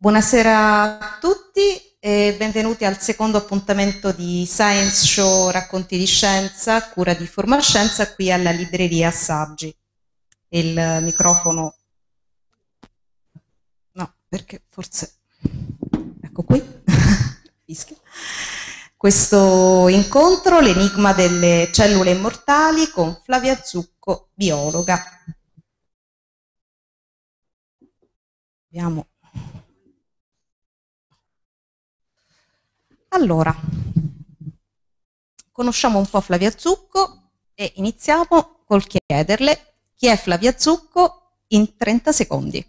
Buonasera a tutti e benvenuti al secondo appuntamento di Science Show Racconti di Scienza, cura di Scienza, qui alla libreria Saggi. Il microfono... No, perché forse... Ecco qui. Fischio. Questo incontro, l'enigma delle cellule immortali con Flavia Zucco, biologa. Abbiamo Allora, conosciamo un po' Flavia Zucco e iniziamo col chiederle chi è Flavia Zucco in 30 secondi.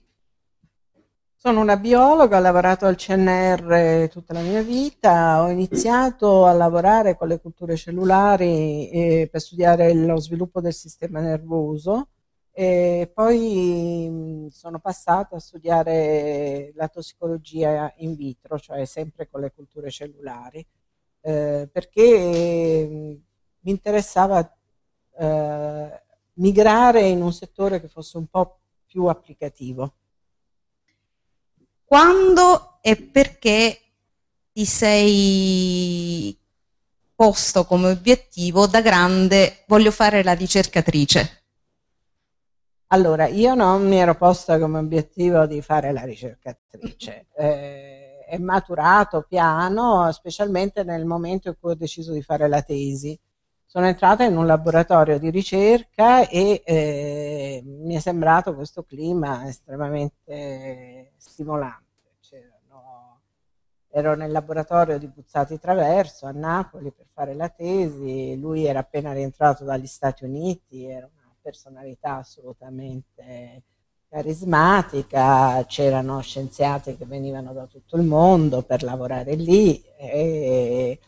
Sono una biologa, ho lavorato al CNR tutta la mia vita, ho iniziato a lavorare con le culture cellulari eh, per studiare lo sviluppo del sistema nervoso e poi sono passata a studiare la tossicologia in vitro, cioè sempre con le culture cellulari, eh, perché mi interessava eh, migrare in un settore che fosse un po' più applicativo. Quando e perché ti sei posto come obiettivo da grande voglio fare la ricercatrice? Allora, io non mi ero posta come obiettivo di fare la ricercatrice. Eh, è maturato piano, specialmente nel momento in cui ho deciso di fare la tesi. Sono entrata in un laboratorio di ricerca e eh, mi è sembrato questo clima estremamente stimolante. C'erano, ero nel laboratorio di Buzzati Traverso a Napoli per fare la tesi, lui era appena rientrato dagli Stati Uniti, era personalità assolutamente carismatica, c'erano scienziati che venivano da tutto il mondo per lavorare lì e,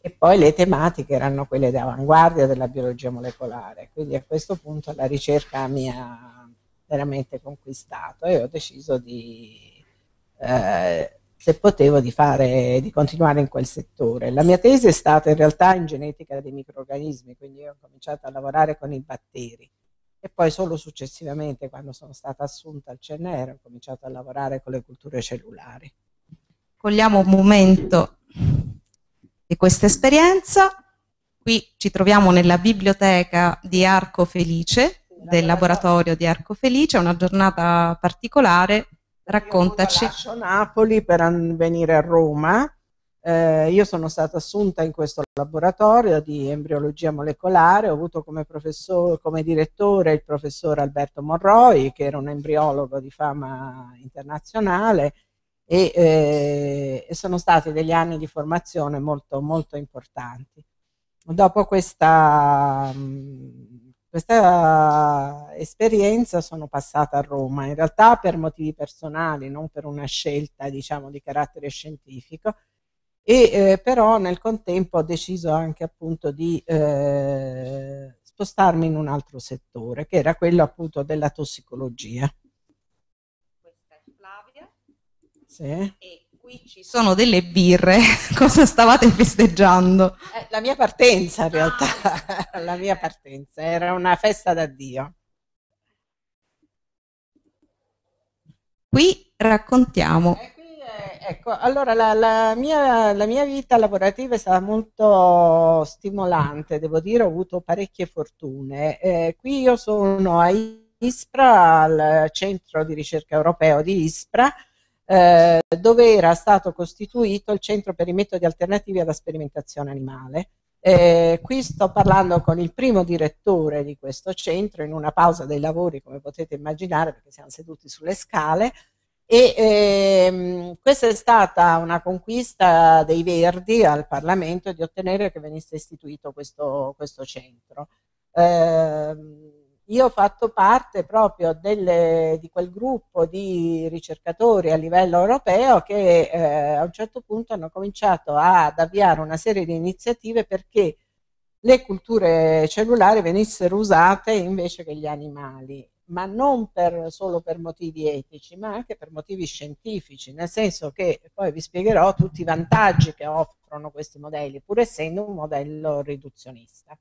e poi le tematiche erano quelle d'avanguardia della biologia molecolare, quindi a questo punto la ricerca mi ha veramente conquistato e ho deciso di eh, se potevo, di, fare, di, continuare in quel settore. La mia tesi è stata in realtà in genetica dei microorganismi, quindi ho cominciato a lavorare con i batteri e poi solo successivamente, quando sono stata assunta al CNR, ho cominciato a lavorare con le culture cellulari. Cogliamo un momento di questa esperienza. Qui ci troviamo nella biblioteca di Arco Felice, del laboratorio di Arco Felice, una giornata particolare Raccontaci. Io lascio Napoli per venire a Roma. Eh, io sono stata assunta in questo laboratorio di embriologia molecolare, ho avuto come, come direttore il professor Alberto Morroi, che era un embriologo di fama internazionale, e, eh, sono stati degli anni di formazione molto, molto importanti. Dopo questa mh, questa esperienza sono passata a Roma, in realtà per motivi personali, non per una scelta diciamo, di carattere scientifico, e eh, però nel contempo ho deciso anche appunto di eh, spostarmi in un altro settore, che era quello appunto della tossicologia. Questa è Flavia. Sì. E qui ci sono delle birre, cosa stavate festeggiando? Eh, la mia partenza in realtà, ah. la mia partenza, era una festa d'addio. Qui raccontiamo. Eh, qui, eh, ecco, allora la, la, mia, la mia vita lavorativa è stata molto stimolante, devo dire, ho avuto parecchie fortune. Eh, qui io sono a Ispra, al centro di ricerca europeo di Ispra, eh, dove era stato costituito il Centro per i metodi alternativi alla sperimentazione animale. Eh, qui sto parlando con il primo direttore di questo centro in una pausa dei lavori, come potete immaginare, perché siamo seduti sulle scale. E ehm, questa è stata una conquista dei Verdi al Parlamento di ottenere che venisse istituito questo, questo centro. Eh, io ho fatto parte proprio delle, di quel gruppo di ricercatori a livello europeo che eh, a un certo punto hanno cominciato ad avviare una serie di iniziative perché le culture cellulari venissero usate invece che gli animali, ma non per, solo per motivi etici, ma anche per motivi scientifici, nel senso che poi vi spiegherò tutti i vantaggi che offrono questi modelli, pur essendo un modello riduzionista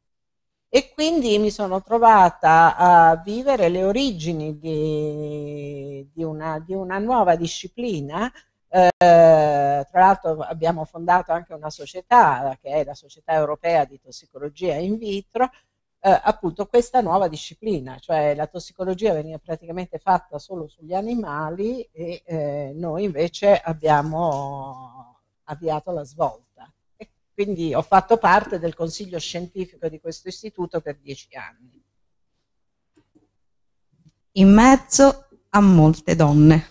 e quindi mi sono trovata a vivere le origini di, di, una, di una, nuova disciplina. Eh, tra l'altro abbiamo fondato anche una società che è la Società Europea di Tossicologia in vitro, eh, appunto questa nuova disciplina, cioè la tossicologia veniva praticamente fatta solo sugli animali e eh, noi invece abbiamo avviato la svolta. Quindi ho fatto parte del consiglio scientifico di questo istituto per dieci anni. In mezzo a molte donne.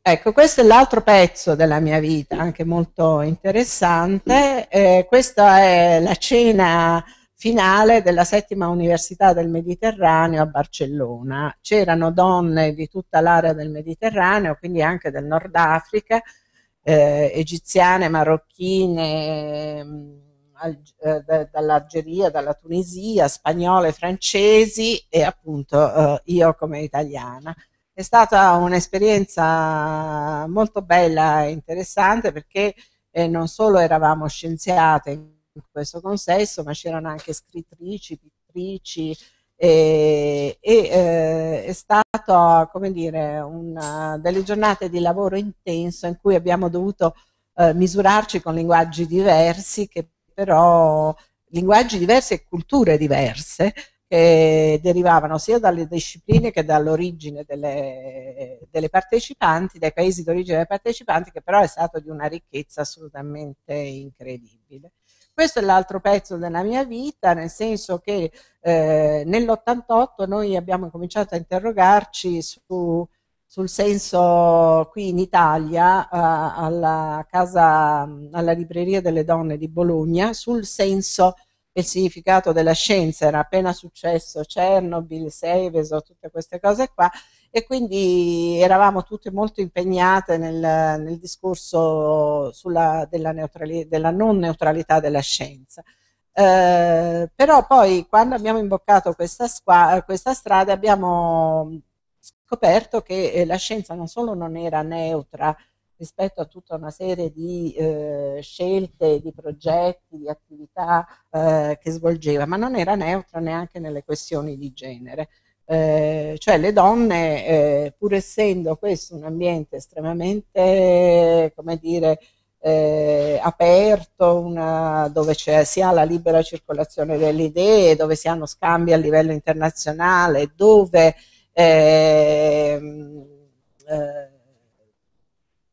Ecco, questo è l'altro pezzo della mia vita, anche molto interessante. Eh, questa è la cena finale della settima università del Mediterraneo a Barcellona. C'erano donne di tutta l'area del Mediterraneo, quindi anche del Nord Africa, eh, egiziane, marocchine, mm, eh, dall'Algeria, dalla Tunisia, spagnole, francesi e appunto eh, io come italiana. È stata un'esperienza molto bella e interessante perché eh, non solo eravamo scienziate in questo consesso, ma c'erano anche scrittrici, pittrici, e, e eh, è stato come dire, una, eh, delle giornate di lavoro intenso in cui abbiamo dovuto eh, misurarci con linguaggi diversi che però linguaggi diversi e culture diverse che derivavano sia dalle discipline che dall'origine delle, delle, partecipanti, dai paesi d'origine dei partecipanti, che però è stato di una ricchezza assolutamente incredibile. Questo è l'altro pezzo della mia vita, nel senso che eh, nell'88 noi abbiamo cominciato a interrogarci su, sul senso qui in Italia, eh, alla, casa, alla libreria delle donne di Bologna, sul senso e il significato della scienza, era appena successo Chernobyl, Seveso, tutte queste cose qua, e quindi eravamo tutte molto impegnate nel, nel discorso sulla, della, della, non neutralità della scienza. Eh, però poi quando abbiamo imboccato questa, questa strada abbiamo scoperto che eh, la scienza non solo non era neutra rispetto a tutta una serie di eh, scelte, di progetti, di attività eh, che svolgeva, ma non era neutra neanche nelle questioni di genere. Eh, cioè le donne, eh, pur essendo questo un ambiente estremamente, come dire, eh, aperto, una, dove si ha la libera circolazione delle idee, dove si hanno scambi a livello internazionale, dove ehm, eh,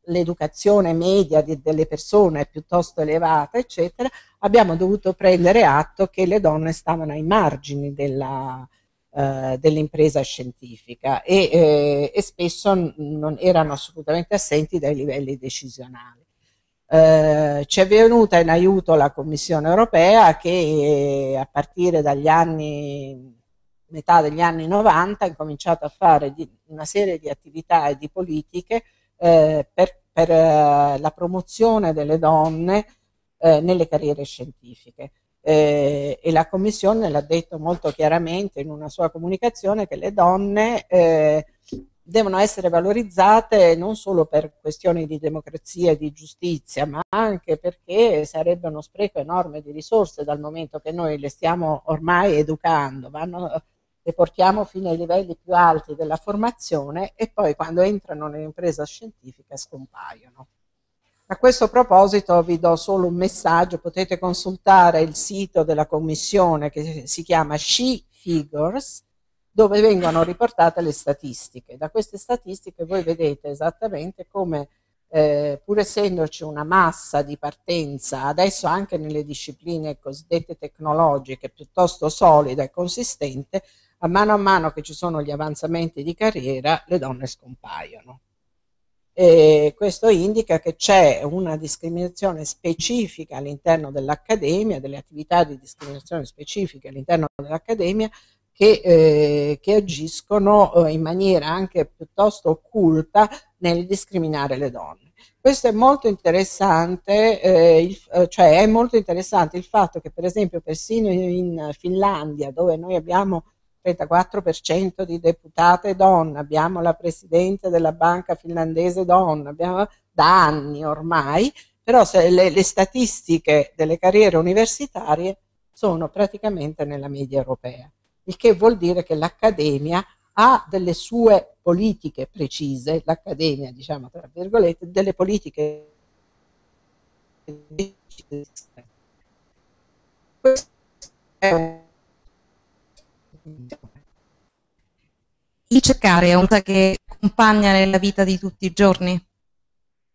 l'educazione media di, delle persone è piuttosto elevata, eccetera, abbiamo dovuto prendere atto che le donne stavano ai margini della, eh, eh, dell'impresa scientifica e, eh, e spesso non erano assolutamente assenti dai livelli decisionali. Eh, ci è venuta in aiuto la Commissione europea che eh, a partire dagli anni metà degli anni 90 ha incominciato a fare di, una serie di attività e di politiche eh, per, per eh, la promozione delle donne eh, nelle carriere scientifiche eh, e la Commissione l'ha detto molto chiaramente in una sua comunicazione che le donne eh, devono essere valorizzate non solo per questioni di democrazia e di giustizia, ma anche perché sarebbe uno spreco enorme di risorse dal momento che noi le stiamo ormai educando, vanno, le portiamo fino ai livelli più alti della formazione e poi quando entrano nell'impresa scientifica scompaiono. A questo proposito vi do solo un messaggio, potete consultare il sito della commissione che si chiama She Figures, dove vengono riportate le statistiche. Da queste statistiche voi vedete esattamente come, eh, pur essendoci una massa di partenza, adesso anche nelle discipline cosiddette tecnologiche, piuttosto solida e consistente, a mano a mano che ci sono gli avanzamenti di carriera, le donne scompaiono. E questo indica che c'è una discriminazione specifica all'interno dell'Accademia, delle attività di discriminazione specifiche all'interno dell'Accademia che, eh, che, agiscono eh, in maniera anche piuttosto occulta nel discriminare le donne. Questo è molto interessante, eh, il, eh, cioè è molto interessante il fatto che per esempio persino in Finlandia, dove noi abbiamo 34% di deputate donne, abbiamo la Presidente della Banca finlandese donna, abbiamo, da anni ormai, però le, le statistiche delle carriere universitarie sono praticamente nella media europea, il che vuol dire che l'Accademia ha delle sue politiche precise, l'Accademia diciamo tra virgolette, delle politiche precise. Questo è un il cercare è una che accompagna nella vita di tutti i giorni?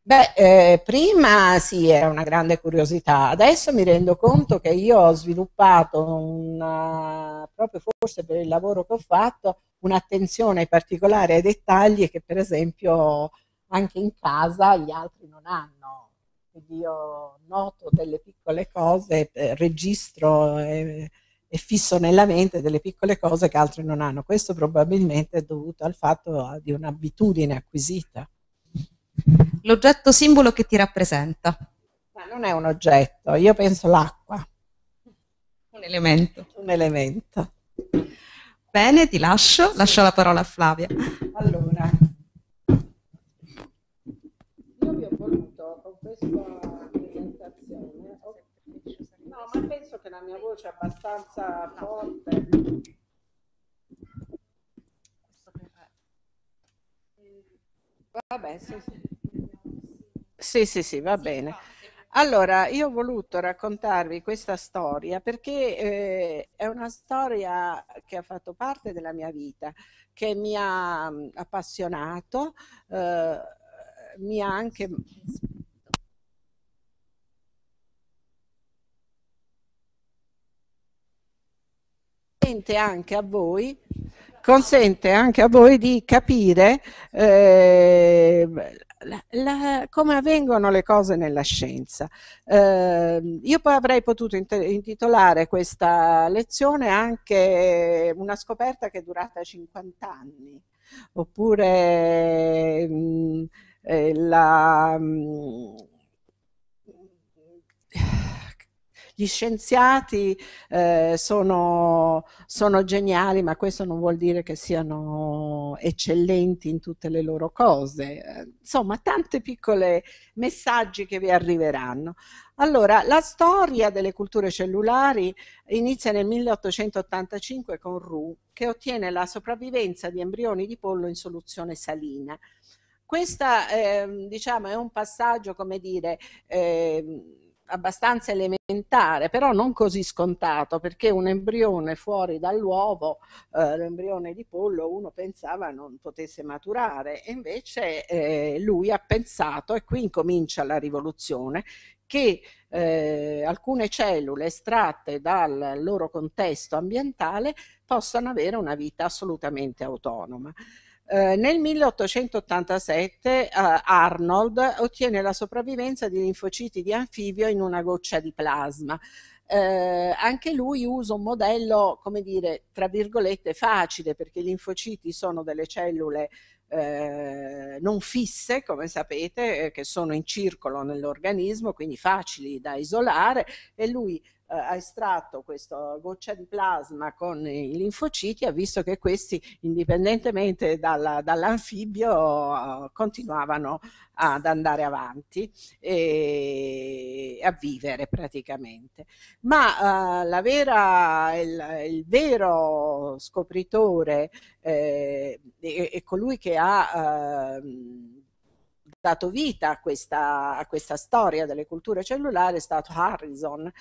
Beh, eh, prima sì, era una grande curiosità, adesso mi rendo conto che io ho sviluppato, una, proprio forse per il lavoro che ho fatto, un'attenzione particolare ai dettagli che per esempio anche in casa gli altri non hanno. Quindi io noto delle piccole cose, eh, registro... Eh, è fisso nella mente delle piccole cose che altri non hanno. Questo probabilmente è dovuto al fatto ah, di un'abitudine acquisita. L'oggetto simbolo che ti rappresenta? Ma non è un oggetto, io penso l'acqua. Un elemento. Un elemento. Bene, ti lascio, lascio la parola a Flavia. Allora, io vi ho voluto con questo mia voce abbastanza forte. Vabbè, sì, sì, sì, sì va bene. Allora, io ho voluto raccontarvi questa storia perché eh, è una storia che ha fatto parte della mia vita, che mi ha mm, appassionato, eh, mi ha anche consente anche a voi, anche a voi di capire eh, la, la, come avvengono le cose nella scienza. Eh, io poi avrei potuto intitolare questa lezione anche una scoperta che è durata 50 anni, oppure mh, mm, eh, la... Mh, mm, gli scienziati eh, sono, sono geniali, ma questo non vuol dire che siano eccellenti in tutte le loro cose. Insomma, tanti piccoli messaggi che vi arriveranno. Allora, la storia delle culture cellulari inizia nel 1885 con Roux, che ottiene la sopravvivenza di embrioni di pollo in soluzione salina. Questo eh, diciamo, è un passaggio, come dire, eh, abbastanza elementare, però non così scontato, perché un embrione fuori dall'uovo, eh, l'embrione di pollo, uno pensava non potesse maturare, e invece eh, lui ha pensato, e qui incomincia la rivoluzione, che eh, alcune cellule estratte dal loro contesto ambientale possano avere una vita assolutamente autonoma. Eh, nel 1887 eh, Arnold ottiene la sopravvivenza di linfociti di anfibio in una goccia di plasma. Eh, anche lui usa un modello, come dire, tra virgolette facile, perché i linfociti sono delle cellule eh, non fisse, come sapete, eh, che sono in circolo nell'organismo, quindi facili da isolare, e lui eh, ha estratto questa goccia di plasma con i linfociti ha visto che questi, indipendentemente dalla, dall'anfibio, eh, continuavano ad andare avanti e a vivere praticamente. Ma eh, la vera, il, il vero scopritore eh, è, è colui che ha... Eh, dato vita a questa, a questa, storia delle culture cellulari è stato Harrison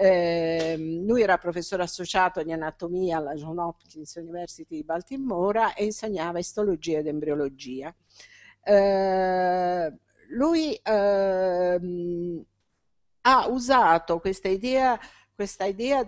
Ehm, lui era professore associato di anatomia alla John Hopkins University di Baltimora e insegnava istologia ed embriologia. Eh, lui eh, ha usato questa idea, questa idea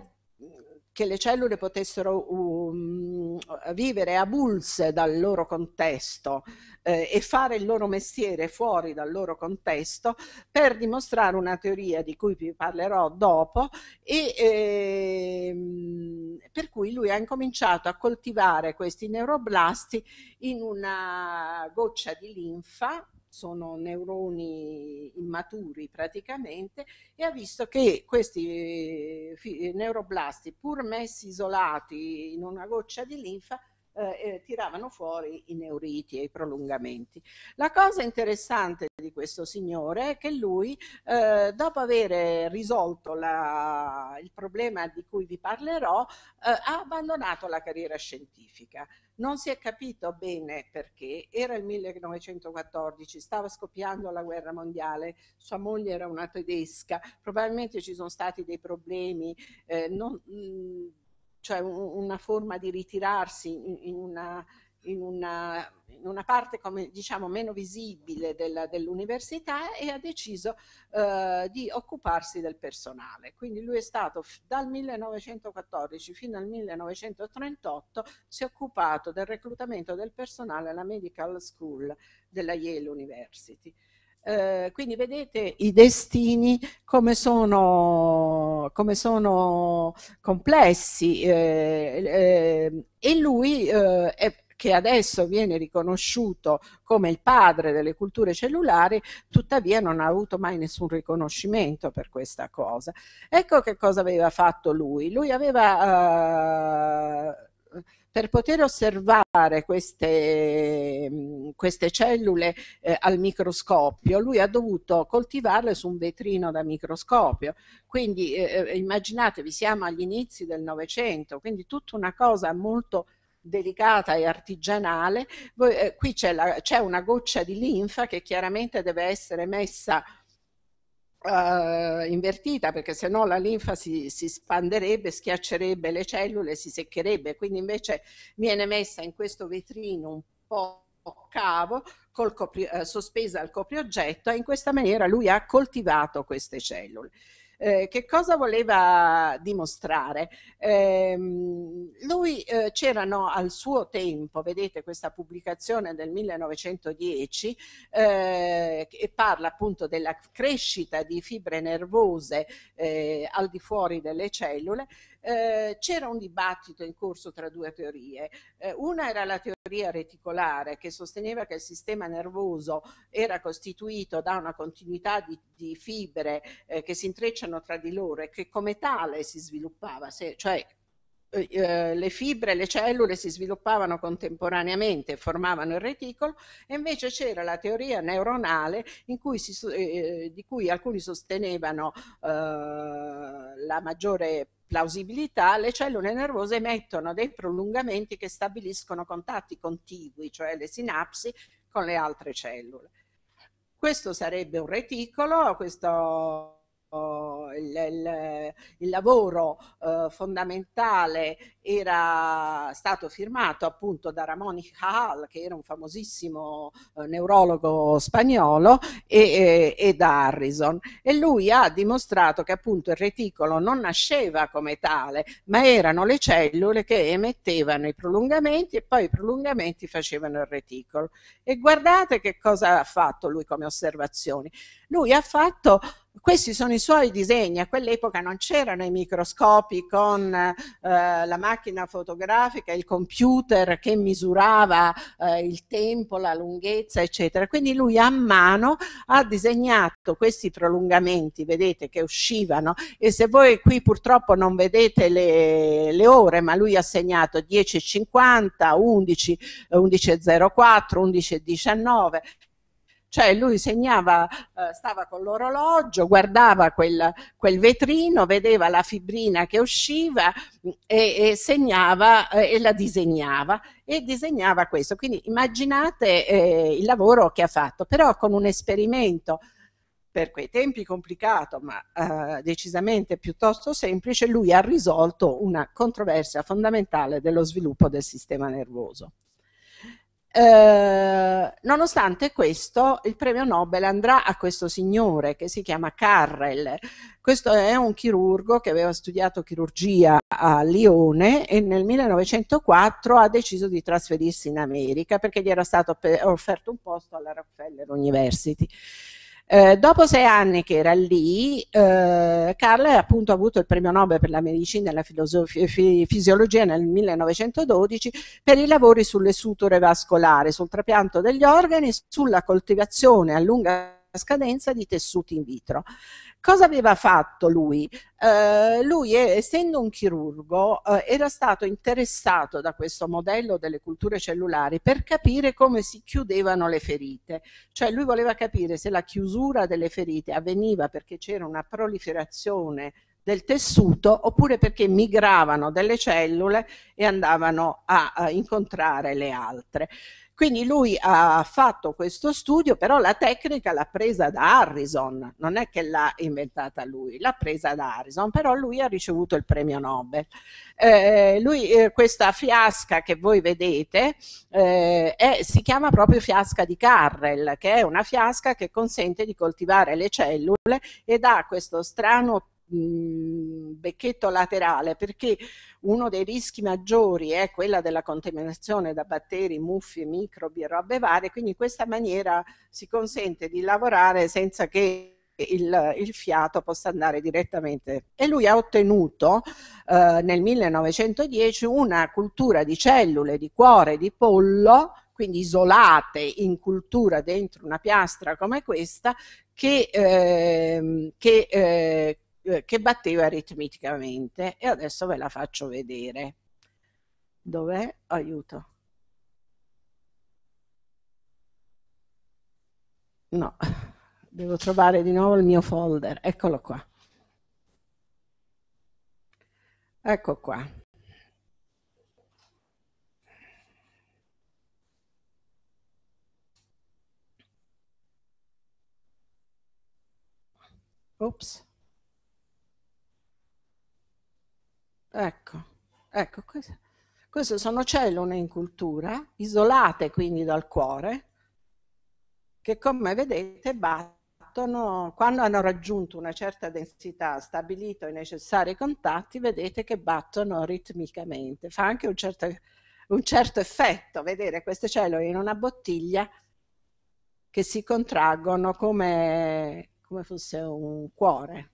che le cellule potessero um, vivere avulse dal loro contesto eh, e fare il loro mestiere fuori dal loro contesto per dimostrare una teoria di cui vi parlerò dopo e eh, per cui lui ha incominciato a coltivare questi neuroblasti in una goccia di linfa sono neuroni immaturi praticamente, e ha visto che questi eh, eh, neuroblasti, pur messi isolati in una goccia di linfa, eh, eh, tiravano fuori i neuriti e i prolungamenti. La cosa interessante di questo signore è che lui, eh, dopo aver risolto la, il problema di cui vi parlerò, eh, ha abbandonato la carriera scientifica. Non si è capito bene perché, era il 1914, stava scoppiando la guerra mondiale, sua moglie era una tedesca, probabilmente ci sono stati dei problemi, eh, non, mh, mm, cioè un, una forma di ritirarsi in, in una in una, in una parte come, diciamo, meno visibile dell'università e ha deciso eh, di occuparsi del personale. Quindi lui è stato dal 1914 fino al 1938 si è occupato del reclutamento del personale alla Medical School della Yale University. Eh, quindi vedete i destini come sono, come sono complessi eh, eh, e lui eh, è, che adesso viene riconosciuto come il padre delle culture cellulari, tuttavia non ha avuto mai nessun riconoscimento per questa cosa. Ecco che cosa aveva fatto lui. Lui aveva... Eh, per poter osservare queste, mm, queste cellule eh, al microscopio, lui ha dovuto coltivarle su un vetrino da microscopio. Quindi eh, eh immaginatevi, siamo agli inizi del Novecento, quindi tutta una cosa molto delicata e artigianale, voi, eh, qui c'è, una goccia di linfa che chiaramente deve essere messa eh, invertita perché se no la linfa si, si spanderebbe, schiaccerebbe le cellule, si seccherebbe, quindi invece viene messa in questo vetrino un po' cavo col copri, eh, sospesa al coprioggetto e in questa maniera lui ha coltivato queste cellule. Eh, che cosa voleva dimostrare? Eh, lui eh, c'erano al suo tempo, vedete questa pubblicazione del 1910, che eh, parla appunto della crescita di fibre nervose eh, al di fuori delle cellule, eh, c'era un dibattito in corso tra due teorie. Eh, una era la teoria reticolare che sosteneva che il sistema nervoso era costituito da una continuità di, di fibre eh, che si intrecciano tra di loro e che come tale si sviluppava, se, cioè eh, le fibre, le cellule si sviluppavano contemporaneamente e formavano il reticolo e invece c'era la teoria neuronale cui si, eh, eh, di cui alcuni sostenevano eh, la maggiore plausibilità, le cellule nervose emettono dei prolungamenti che stabiliscono contatti contigui, cioè le sinapsi, con le altre cellule. Questo sarebbe un reticolo, questo il, il, il lavoro eh, fondamentale era stato firmato appunto da Ramon y Cajal, che era un famosissimo eh, neurologo spagnolo, e, e, e, da Harrison. E lui ha dimostrato che appunto il reticolo non nasceva come tale, ma erano le cellule che emettevano i prolungamenti e poi i prolungamenti facevano il reticolo. E guardate che cosa ha fatto lui come osservazioni. Lui ha fatto questi sono i suoi disegni, a quell'epoca non c'erano i microscopi con eh, la macchina fotografica, il computer che misurava eh, il tempo, la lunghezza, eccetera. Quindi lui a mano ha disegnato questi prolungamenti, vedete, che uscivano e se voi qui purtroppo non vedete le, le ore, ma lui ha segnato 10.50, 11, 11.04, 11.19 cioè lui segnava, eh, stava con l'orologio, guardava quel, quel, vetrino, vedeva la fibrina che usciva mm, e, e segnava eh, e la disegnava e disegnava questo. Quindi immaginate eh, il lavoro che ha fatto, però con un esperimento per quei tempi complicato, ma eh, decisamente piuttosto semplice, lui ha risolto una controversia fondamentale dello sviluppo del sistema nervoso. Eh, nonostante questo, il premio Nobel andrà a questo signore che si chiama Carrel. Questo è un chirurgo che aveva studiato chirurgia a Lione e nel 1904 ha deciso di trasferirsi in America perché gli era stato offerto un posto alla Rockefeller University. Eh, dopo sei anni che era lì, eh, Carl appunto, ha avuto il premio Nobel per la medicina e la fi fisiologia nel 1912 per i lavori sulle suture vascolari, sul trapianto degli organi, sulla coltivazione a lunga scadenza di tessuti in vitro. Cosa aveva fatto lui? Eh, lui, eh, essendo un chirurgo, eh, era stato interessato da questo modello delle culture cellulari per capire come si chiudevano le ferite. Cioè lui voleva capire se la chiusura delle ferite avveniva perché c'era una proliferazione del tessuto oppure perché migravano delle cellule e andavano a, a incontrare le altre. Quindi lui ha fatto questo studio, però la tecnica l'ha presa da Harrison, non è che l'ha inventata lui, l'ha presa da Harrison, però lui ha ricevuto il premio Nobel. Eh, lui, eh, questa fiasca che voi vedete eh, è, si chiama proprio fiasca di Carrel, che è una fiasca che consente di coltivare le cellule ed ha questo strano mh, becchetto laterale perché uno dei rischi maggiori è quella della contaminazione da batteri, muffi, microbi e robe varie, quindi in questa maniera si consente di lavorare senza che il, il, fiato possa andare direttamente. E lui ha ottenuto eh, nel 1910 una cultura di cellule di cuore di pollo, quindi isolate in cultura dentro una piastra come questa, che, eh, che eh, eh, che batteva ritmicamente e adesso ve la faccio vedere. Dov'è? Aiuto. No, devo trovare di nuovo il mio folder, eccolo qua. Ecco qua. Oops. Ecco, ecco, queste, queste sono cellule in cultura, isolate quindi dal cuore, che come vedete battono, quando hanno raggiunto una certa densità, stabilito i necessari contatti, vedete che battono ritmicamente. Fa anche un certo, un certo effetto vedere queste cellule in una bottiglia che si contraggono come, come fosse un cuore.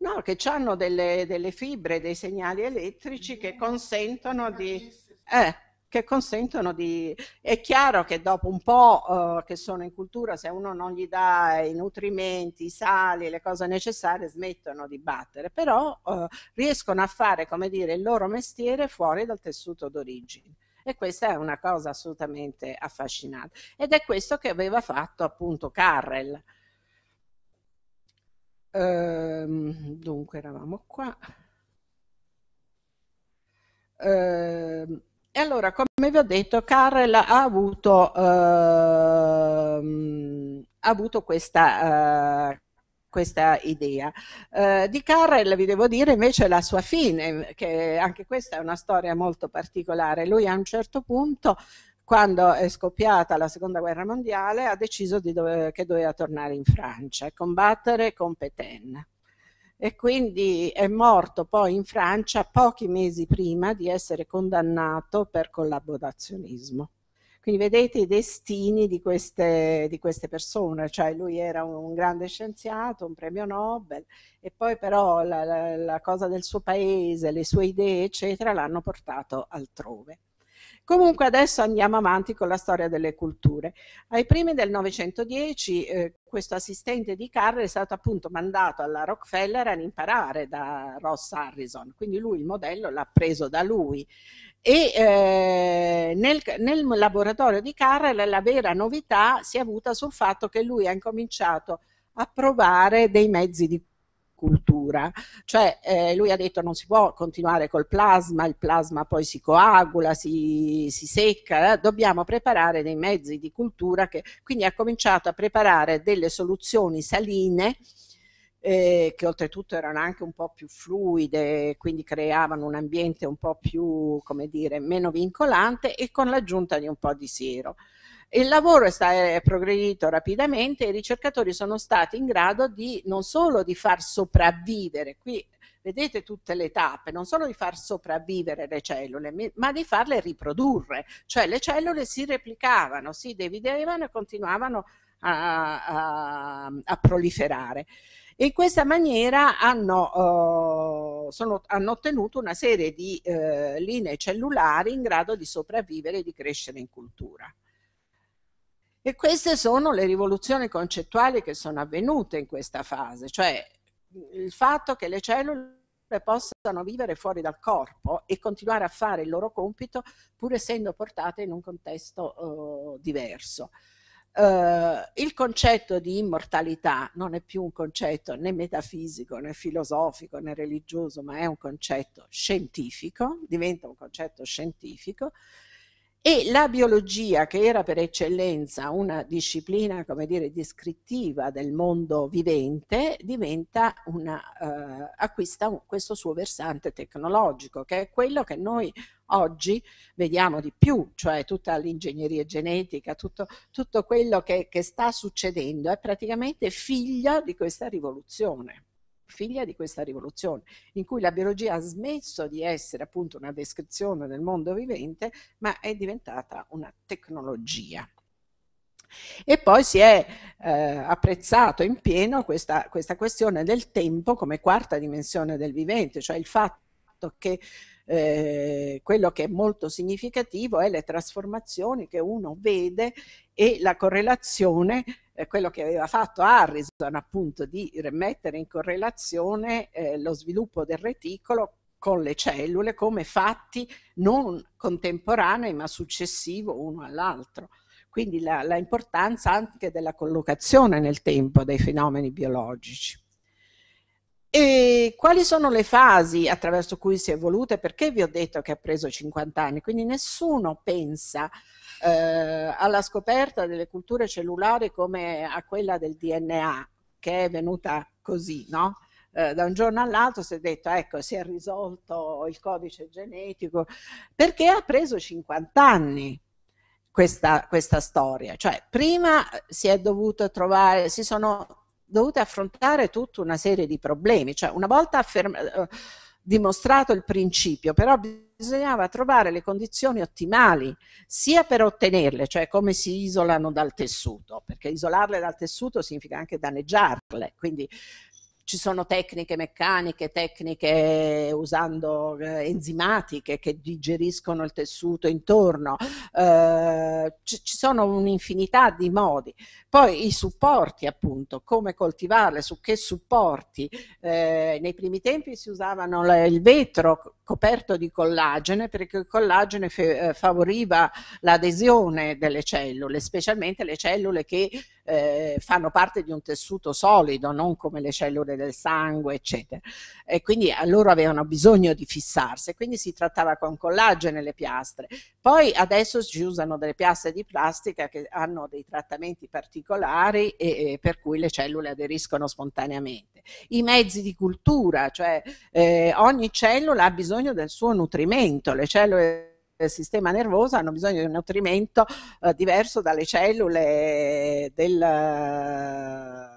No, che hanno delle, delle, fibre, dei segnali elettrici che consentono di... Eh, che consentono di... È chiaro che dopo un po' eh, che sono in cultura, se uno non gli dà i nutrimenti, i sali, le cose necessarie, smettono di battere, però eh, riescono a fare, come dire, il loro mestiere fuori dal tessuto d'origine. E questa è una cosa assolutamente affascinante. Ed è questo che aveva fatto appunto Carrel ehm, dunque eravamo qua. Ehm, e allora, come vi ho detto, Carrel ha avuto, ehm, ha avuto questa, eh, questa idea. Eh, di Carrel vi devo dire invece la sua fine, che anche questa è una storia molto particolare. Lui a un certo punto quando è scoppiata la seconda guerra mondiale ha deciso di dove, che doveva tornare in Francia e combattere con Petain e quindi è morto poi in Francia pochi mesi prima di essere condannato per collaborazionismo. Quindi vedete i destini di queste, di queste persone, cioè lui era un, grande scienziato, un premio Nobel, e poi però la, la, la cosa del suo paese, le sue idee, eccetera, l'hanno portato altrove. Comunque adesso andiamo avanti con la storia delle culture. Ai primi del 910 eh, questo assistente di Carr è stato appunto mandato alla Rockefeller ad imparare da Ross Harrison, quindi lui il modello l'ha preso da lui e eh, nel, nel, laboratorio di Carrel la vera novità si è avuta sul fatto che lui ha incominciato a provare dei mezzi di cultura, cioè eh, lui ha detto che non si può continuare col plasma, il plasma poi si coagula, si, si secca, eh? dobbiamo preparare dei mezzi di cultura, che, quindi ha cominciato a preparare delle soluzioni saline eh, che oltretutto erano anche un po' più fluide, quindi creavano un ambiente un po' più, come dire, meno vincolante e con l'aggiunta di un po' di siero. Il lavoro è progredito rapidamente e i ricercatori sono stati in grado di non solo di far sopravvivere, qui vedete tutte le tappe, non solo di far sopravvivere le cellule, ma di farle riprodurre, cioè le cellule si replicavano, si dividevano e continuavano a, a, a proliferare. In questa maniera hanno, eh, sono, hanno ottenuto una serie di eh, linee cellulari in grado di sopravvivere e di crescere in cultura. E queste sono le rivoluzioni concettuali che sono avvenute in questa fase, cioè il fatto che le cellule possano vivere fuori dal corpo e continuare a fare il loro compito pur essendo portate in un contesto uh, diverso. Uh, il concetto di immortalità non è più un concetto né metafisico né filosofico né religioso, ma è un concetto scientifico, diventa un concetto scientifico e la biologia, che era per eccellenza una disciplina, come dire, descrittiva del mondo vivente, diventa una, eh, acquista questo suo versante tecnologico, che è quello che noi oggi vediamo di più, cioè tutta l'ingegneria genetica, tutto, tutto quello che, che sta succedendo, è praticamente figlio di questa rivoluzione figlia di questa rivoluzione, in cui la biologia ha smesso di essere appunto una descrizione del mondo vivente, ma è diventata una tecnologia. E poi si è eh, apprezzato in pieno questa, questa questione del tempo come quarta dimensione del vivente, cioè il fatto che eh, quello che è molto significativo è le trasformazioni che uno vede e la correlazione eh, quello che aveva fatto Harrison appunto di rimettere in correlazione eh, lo sviluppo del reticolo con le cellule come fatti non contemporanei ma successivo uno all'altro. Quindi l'importanza anche della collocazione nel tempo dei fenomeni biologici. E quali sono le fasi attraverso cui si è evoluta? Perché vi ho detto che ha preso 50 anni? Quindi nessuno pensa eh, alla scoperta delle culture cellulari come a quella del DNA, che è venuta così, no? Eh, da un giorno all'altro si è detto, ecco, si è risolto il codice genetico, perché ha preso 50 anni. Questa, questa storia, cioè prima si è dovuto trovare, si sono dovute affrontare tutta una serie di problemi, cioè una volta affermato eh, dimostrato il principio, però bisognava trovare le condizioni ottimali sia per ottenerle, cioè come si isolano dal tessuto, perché isolarle dal tessuto significa anche danneggiarle, quindi ci sono tecniche meccaniche, tecniche usando eh, enzimatiche che digeriscono il tessuto intorno, eh, ci, sono un'infinità di modi. Poi i supporti appunto, come coltivarle, su che supporti. Eh, nei primi tempi si usavano le, il vetro coperto di collagene perché il collagene fe, eh, favoriva l'adesione delle cellule, specialmente le cellule che eh, fanno parte di un tessuto solido, non come le cellule del sangue, eccetera. E quindi loro avevano bisogno di fissarsi, quindi si trattava con collagene le piastre. Poi adesso si usano delle piastre di plastica che hanno dei trattamenti particolari e, e per cui le cellule aderiscono spontaneamente. I mezzi di cultura, cioè eh, ogni cellula ha bisogno del suo nutrimento, le cellule eh, sistema nervoso hanno bisogno di un nutrimento eh, diverso dalle cellule del eh,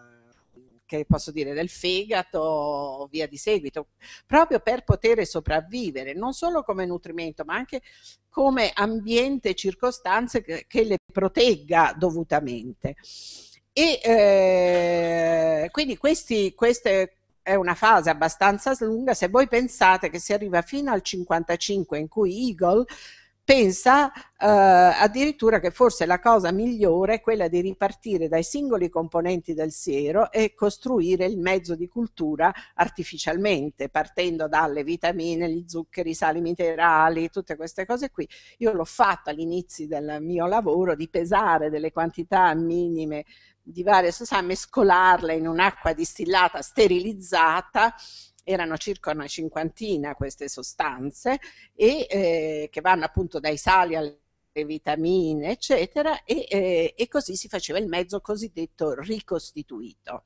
che posso dire del fegato o via di seguito, proprio per poter sopravvivere, non solo come nutrimento, ma anche come ambiente e circostanze che, che le protegga dovutamente. E eh, quindi questi, queste è una fase abbastanza lunga, se voi pensate che si arriva fino al 55 in cui Eagle pensa eh, addirittura che forse la cosa migliore è quella di ripartire dai singoli componenti del siero e costruire il mezzo di cultura artificialmente, partendo dalle vitamine, gli zuccheri, i sali minerali, tutte queste cose qui. Io l'ho fatto all'inizio del mio lavoro di pesare delle quantità minime di varie sostanze, mescolarle in un'acqua distillata sterilizzata erano circa una cinquantina queste sostanze e, eh, che vanno appunto dai sali alle vitamine eccetera e, eh, e così si faceva il mezzo cosiddetto ricostituito.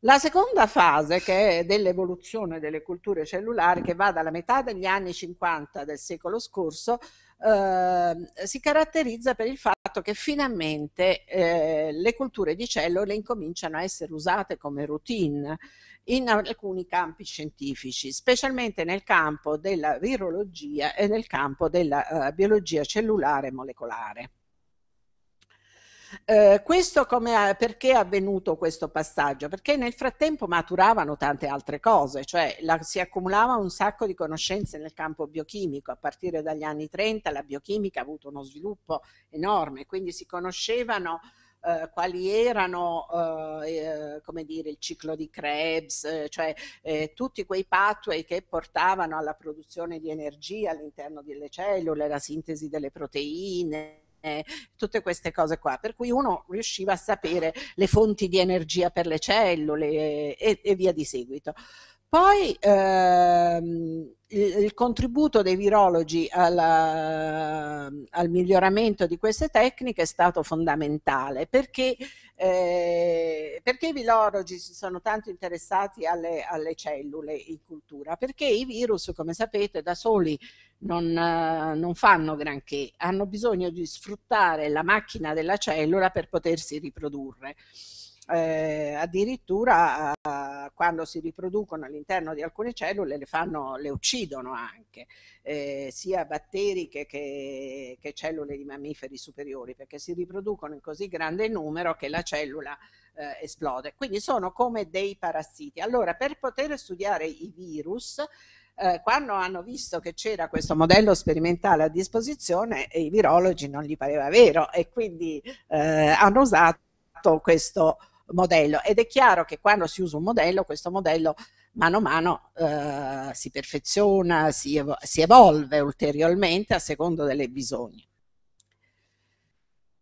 La seconda fase che è dell'evoluzione delle culture cellulari che va dalla metà degli anni 50 del secolo scorso eh, si caratterizza per il fatto che finalmente eh, le culture di cellule incominciano a essere usate come routine in alcuni campi scientifici, specialmente nel campo della virologia e nel campo della uh, biologia cellulare e molecolare. Eh, questo come, perché è avvenuto questo passaggio? Perché nel frattempo maturavano tante altre cose, cioè la, si accumulava un sacco di conoscenze nel campo biochimico, a partire dagli anni 30 la biochimica ha avuto uno sviluppo enorme, quindi si conoscevano eh, quali erano eh, eh come dire, il ciclo di Krebs, eh, cioè eh, tutti quei pathway che portavano alla produzione di energia all'interno delle cellule, la sintesi delle proteine, mine, eh, tutte queste cose qua, per cui uno riusciva a sapere le fonti di energia per le cellule eh, e, e via di seguito. Poi ehm, il, il, contributo dei virologi alla, al miglioramento di queste tecniche è stato fondamentale perché, eh, perché i virologi si sono tanto interessati alle, alle, cellule in cultura? Perché i virus, come sapete, da soli non, non fanno granché, hanno bisogno di sfruttare la macchina della cellula per potersi riprodurre eh, addirittura eh, quando si riproducono all'interno di alcune cellule le, fanno, le uccidono anche, eh, sia batteri che, che, che, cellule di mammiferi superiori, perché si riproducono in così grande numero che la cellula eh, esplode. Quindi sono come dei parassiti. Allora, per poter studiare i virus, eh, quando hanno visto che c'era questo modello sperimentale a disposizione, eh, i virologi non gli pareva vero e quindi eh, hanno usato questo modello ed è chiaro che quando si usa un modello, questo modello mano a mano eh, si perfeziona, si, evo si evolve ulteriormente a secondo dei bisogni.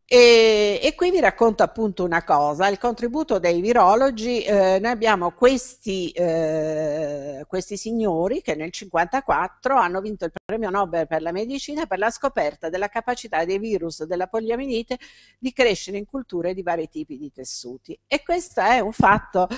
E, e, qui vi racconto appunto una cosa, il contributo dei virologi, eh, noi abbiamo questi, eh, questi signori che nel 1954 hanno vinto il premio Nobel per la medicina per la scoperta della capacità dei virus della poliaminite di crescere in culture di vari tipi di tessuti e questo è un fatto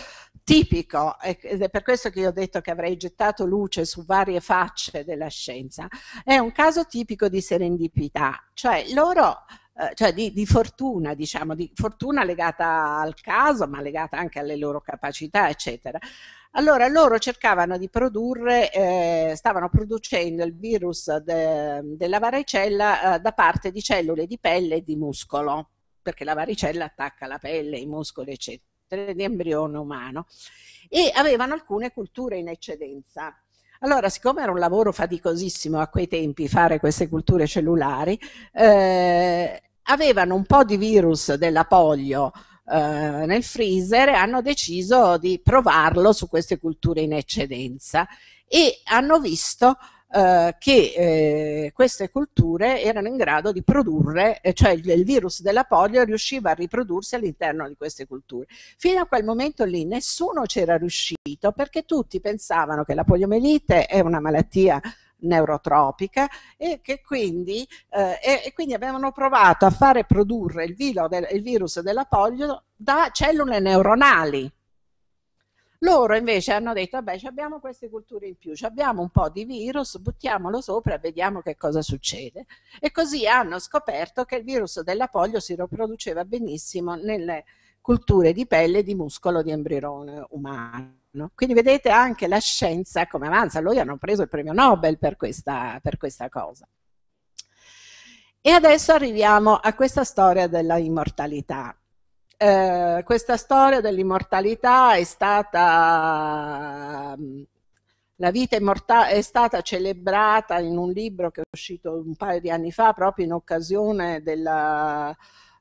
tipico ed è per questo che io ho detto che avrei gettato luce su varie facce della scienza, è un caso tipico di serendipità, cioè loro eh, cioè di, di, fortuna, diciamo, di fortuna legata al caso, ma legata anche alle loro capacità, eccetera. Allora loro cercavano di produrre, eh, stavano producendo il virus de, della varicella eh, da parte di cellule di pelle e di muscolo, perché la varicella attacca la pelle, i muscoli, eccetera, di embrione umano. E avevano alcune culture in eccedenza allora, siccome era un lavoro faticosissimo a quei tempi fare queste culture cellulari, eh, avevano un po' di virus della polio eh, nel freezer e hanno deciso di provarlo su queste culture in eccedenza e hanno visto eh, che eh, queste culture erano in grado di produrre, eh, cioè il, il virus della polio riusciva a riprodursi all'interno di queste culture. Fino a quel momento lì nessuno c'era riuscito perché tutti pensavano che la poliomielite è una malattia neurotropica e che quindi, eh, e, e quindi, avevano provato a fare produrre il, del, il virus della polio da cellule neuronali loro invece hanno detto, vabbè, abbiamo queste culture in più, abbiamo un po' di virus, buttiamolo sopra e vediamo che cosa succede. E così hanno scoperto che il virus della polio si riproduceva benissimo nelle culture di pelle, e di muscolo, di embrione umano. Quindi vedete anche la scienza come avanza, loro hanno preso il premio Nobel per questa, per questa cosa. E adesso arriviamo a questa storia della immortalità. Eh, questa storia dell'immortalità è stata mm, la vita è stata celebrata in un libro che è uscito un paio di anni fa proprio in occasione della,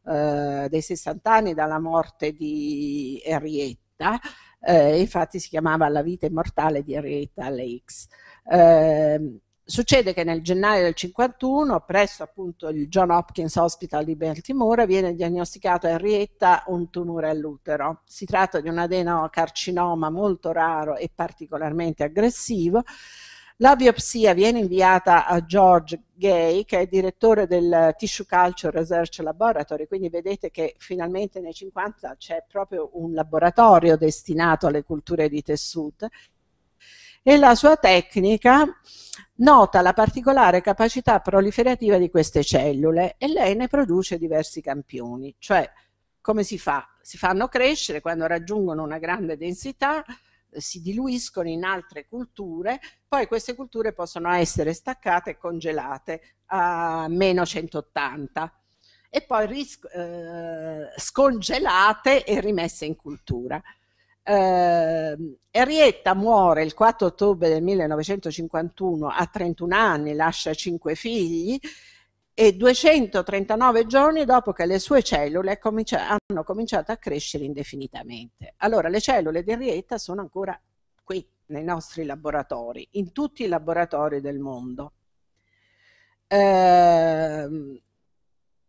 eh, dei 60 anni dalla morte di Henrietta, eh, infatti si chiamava La vita immortale di Henrietta Lakes. Eh, Succede che nel gennaio del 51, presso appunto il John Hopkins Hospital di Baltimora, viene diagnosticato a Henrietta un tumore all'utero. Si tratta di un adenocarcinoma molto raro e particolarmente aggressivo. La biopsia viene inviata a George Gay, che è direttore del Tissue Culture Research Laboratory, quindi vedete che finalmente nei 50 c'è proprio un laboratorio destinato alle culture di tessuto e la sua tecnica nota la particolare capacità proliferativa di queste cellule e lei ne produce diversi campioni, cioè come si fa? Si fanno crescere quando raggiungono una grande densità, si diluiscono in altre culture, poi queste culture possono essere staccate e congelate a meno 180 e poi eh, scongelate e rimesse in cultura. Eh, Henrietta muore il 4 ottobre del 1951 a 31 anni, lascia cinque figli e 239 giorni dopo che le sue cellule cominci hanno cominciato a crescere indefinitamente. Allora le cellule di Henrietta sono ancora qui nei nostri laboratori, in tutti i laboratori del mondo. Eh,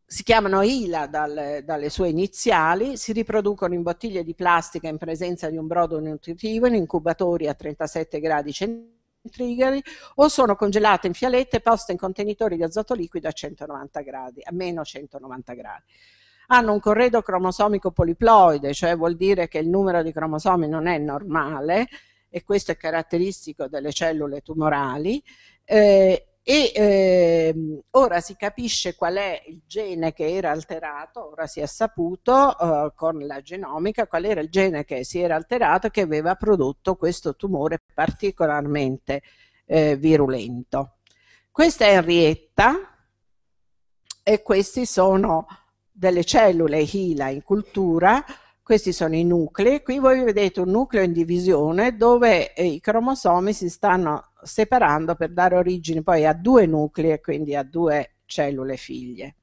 si chiamano ILA dal, dalle sue iniziali, si riproducono in bottiglie di plastica in presenza di un brodo nutritivo, in incubatori a 37 gradi centigradi o sono congelate in fialette poste in contenitori di azoto liquido a 190 gradi, a meno 190 gradi. Hanno un corredo cromosomico poliploide, cioè vuol dire che il numero di cromosomi non è normale, e questo è caratteristico delle cellule tumorali, eh, e ehm, ora si capisce qual è il gene che era alterato, ora si è saputo eh, con la genomica qual era il gene che si era alterato e che aveva prodotto questo tumore particolarmente eh, virulento. Questa è Henrietta e queste sono delle cellule HILA in cultura questi sono i nuclei, qui voi vedete un nucleo in divisione dove eh, i cromosomi si stanno separando per dare origine poi a due nuclei e quindi a due cellule figlie.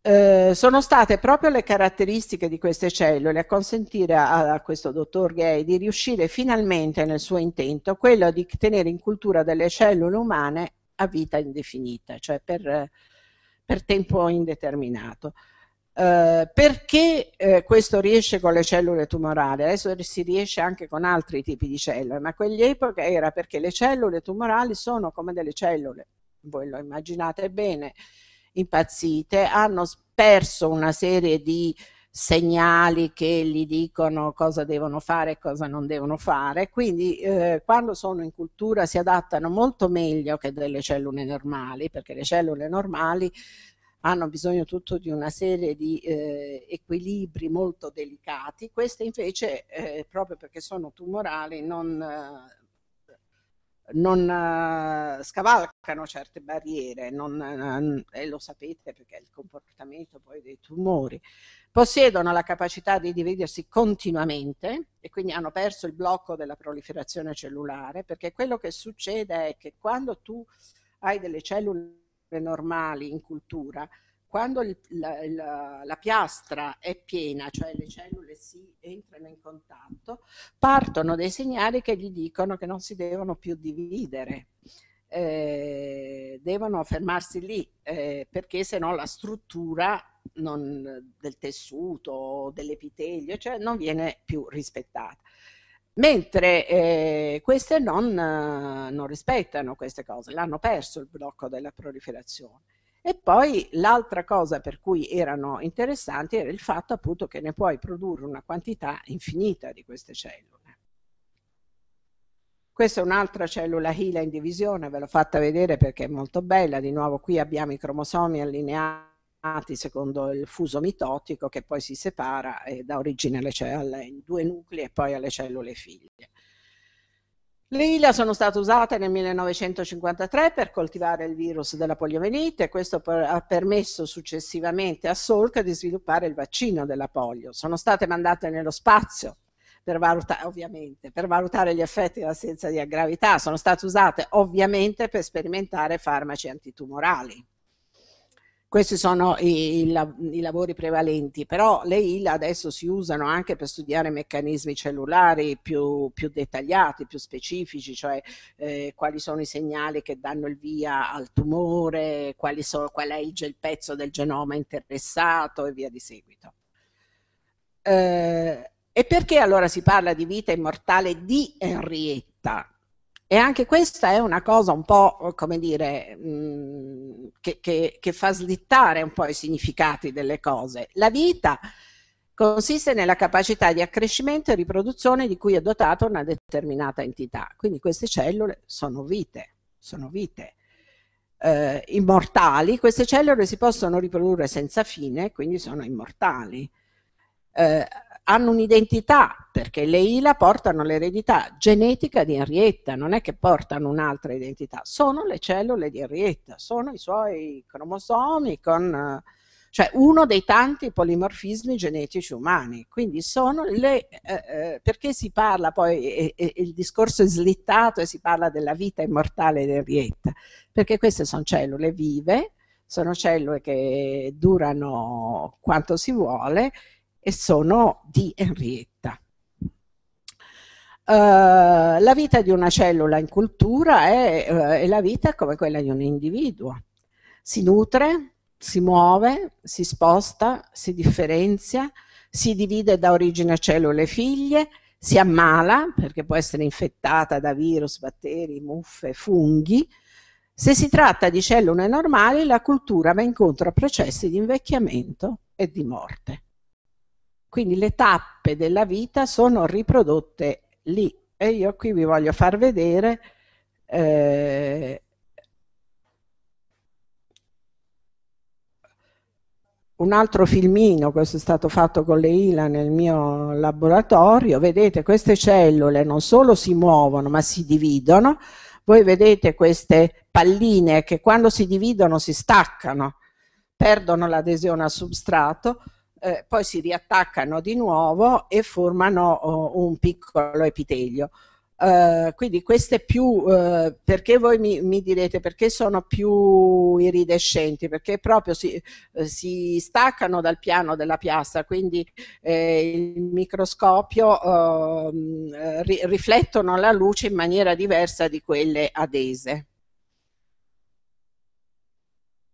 Eh, sono state proprio le caratteristiche di queste cellule a consentire a, a, questo dottor Gay di riuscire finalmente nel suo intento quello di tenere in cultura delle cellule umane a vita indefinita, cioè per, per tempo indeterminato. Eh, perché eh, questo riesce con le cellule tumorali? Adesso si riesce anche con altri tipi di cellule, ma a quell'epoca era perché le cellule tumorali sono come delle cellule, voi lo immaginate bene, impazzite, hanno perso una serie di segnali che gli dicono cosa devono fare e cosa non devono fare, quindi eh, quando sono in cultura si adattano molto meglio che delle cellule normali, perché le cellule normali hanno bisogno tutto di una serie di eh, equilibri molto delicati, queste invece eh, proprio perché sono tumorali non, eh, non eh, scavalcano certe barriere, non, eh, e lo sapete perché è il comportamento poi dei tumori, possiedono la capacità di dividersi continuamente e quindi hanno perso il blocco della proliferazione cellulare perché quello che succede è che quando tu hai delle cellule sempre normali in cultura, quando il, la, la, la, piastra è piena, cioè le cellule si entrano in contatto, partono dei segnali che gli dicono che non si devono più dividere. Eh, devono fermarsi lì eh, perché se no la struttura non, del tessuto, dell'epitelio, cioè non viene più rispettata mentre eh, queste non, eh, non, rispettano queste cose, l'hanno perso il blocco della proliferazione. E poi l'altra cosa per cui erano interessanti era il fatto appunto che ne puoi produrre una quantità infinita di queste cellule. Questa è un'altra cellula HILA in divisione, ve l'ho fatta vedere perché è molto bella, di nuovo qui abbiamo i cromosomi allineati formati secondo il fuso mitotico che poi si separa e dà origine alle cellule, in due nuclei e poi alle cellule figlie. Le ILA sono state usate nel 1953 per coltivare il virus della poliomelite e questo per, ha permesso successivamente a Solca di sviluppare il vaccino della polio. Sono state mandate nello spazio per valutare, ovviamente, per valutare gli effetti dell'assenza di aggravità, sono state usate ovviamente per sperimentare farmaci antitumorali. Questi sono i, i, lavori prevalenti, però le IL adesso si usano anche per studiare meccanismi cellulari più, più dettagliati, più specifici, cioè eh, quali sono i segnali che danno il via al tumore, so, qual è il, il, pezzo del genoma interessato e via di seguito. Eh, e perché allora si parla di vita immortale di Henrietta? E anche questa è una cosa un po', come dire, mh, che, che, che fa slittare un po' i significati delle cose. La vita consiste nella capacità di accrescimento e riproduzione di cui è dotata una determinata entità. Quindi queste cellule sono vite, sono vite. Eh, immortali, queste cellule si possono riprodurre senza fine, quindi sono immortali. Eh, hanno un'identità, perché le ILA portano l'eredità genetica di Henrietta, non è che portano un'altra identità, sono le cellule di Henrietta, sono i suoi cromosomi con, cioè uno dei tanti polimorfismi genetici umani, quindi sono le, eh, eh perché si parla poi, eh, il discorso è slittato e si parla della vita immortale di Henrietta, perché queste sono cellule vive, sono cellule che durano quanto si vuole e sono di Henrietta. Uh, eh, la vita di una cellula in cultura è, uh, è, la vita come quella di un individuo. Si nutre, si muove, si sposta, si differenzia, si divide da origine cellule figlie, si ammala perché può essere infettata da virus, batteri, muffe, funghi. Se si tratta di cellule normali, la cultura va incontro a processi di invecchiamento e di morte. Quindi le tappe della vita sono riprodotte lì e io qui vi voglio far vedere eh, un altro filmino, questo è stato fatto con le ILA nel mio laboratorio, vedete queste cellule non solo si muovono ma si dividono, voi vedete queste palline che quando si dividono si staccano, perdono l'adesione al substrato, eh, poi si riattaccano di nuovo e formano oh, un piccolo epitelio. Uh, quindi queste più, uh, perché voi mi, mi, direte perché sono più iridescenti? Perché proprio si, uh, si staccano dal piano della piastra, quindi eh, il microscopio oh, mm, ri, riflettono la luce in maniera diversa di quelle adese.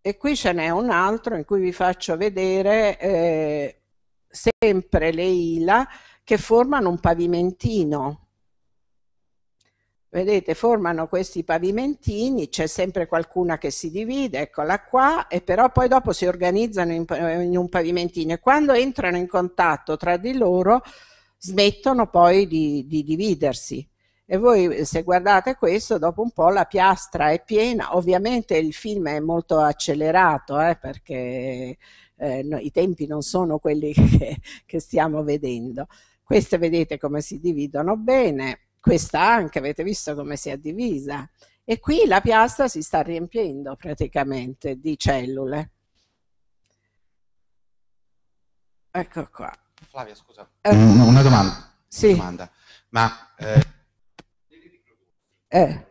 E qui ce n'è un altro in cui vi faccio vedere eh, sempre le ila che formano un pavimentino. Vedete, formano questi pavimentini, c'è sempre qualcuna che si divide, eccola qua, e però poi dopo si organizzano in, in un pavimentino e quando entrano in contatto tra di loro smettono poi di, di dividersi. E voi eh, se guardate questo, dopo un po' la piastra è piena, ovviamente il film è molto accelerato eh, perché eh, no, i tempi non sono quelli che, che stiamo vedendo. Queste vedete come si dividono bene, questa anche, avete visto come si è divisa. E qui la piastra si sta riempiendo praticamente di cellule. Ecco qua. Flavia, scusa, eh. Mm, una domanda. Sì. Una domanda. Ma eh, eh.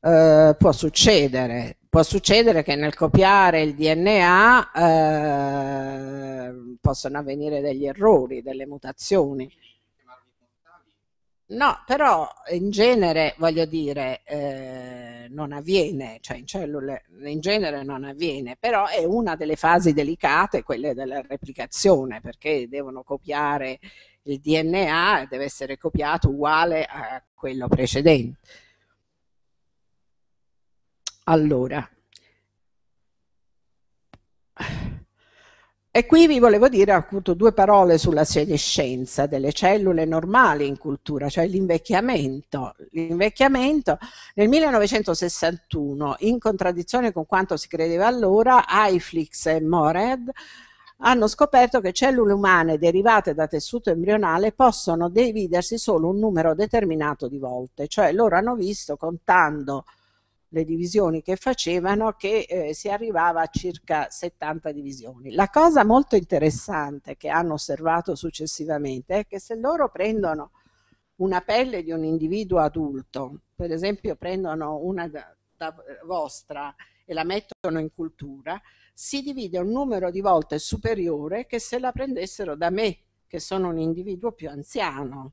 Eh, può succedere, può succedere che nel copiare il DNA eh, possono avvenire degli errori, delle mutazioni. No, però in genere, voglio dire, eh, non avviene, cioè in cellule in genere non avviene, però è una delle fasi delicate, quelle della replicazione, perché devono copiare il DNA deve essere copiato uguale a quello precedente. Allora, e qui vi volevo dire appunto due parole sulla senescenza delle cellule normali in cultura, cioè l'invecchiamento. L'invecchiamento nel 1961, in contraddizione con quanto si credeva allora, Eiflix e Mored hanno scoperto che cellule umane derivate da tessuto embrionale possono dividersi solo un numero determinato di volte, cioè loro hanno visto contando le divisioni che facevano che eh, si arrivava a circa 70 divisioni. La cosa molto interessante che hanno osservato successivamente è che se loro prendono una pelle di un individuo adulto, per esempio prendono una da, da vostra e la mettono in cultura, si divide un numero di volte superiore che se la prendessero da me, che sono un individuo più anziano,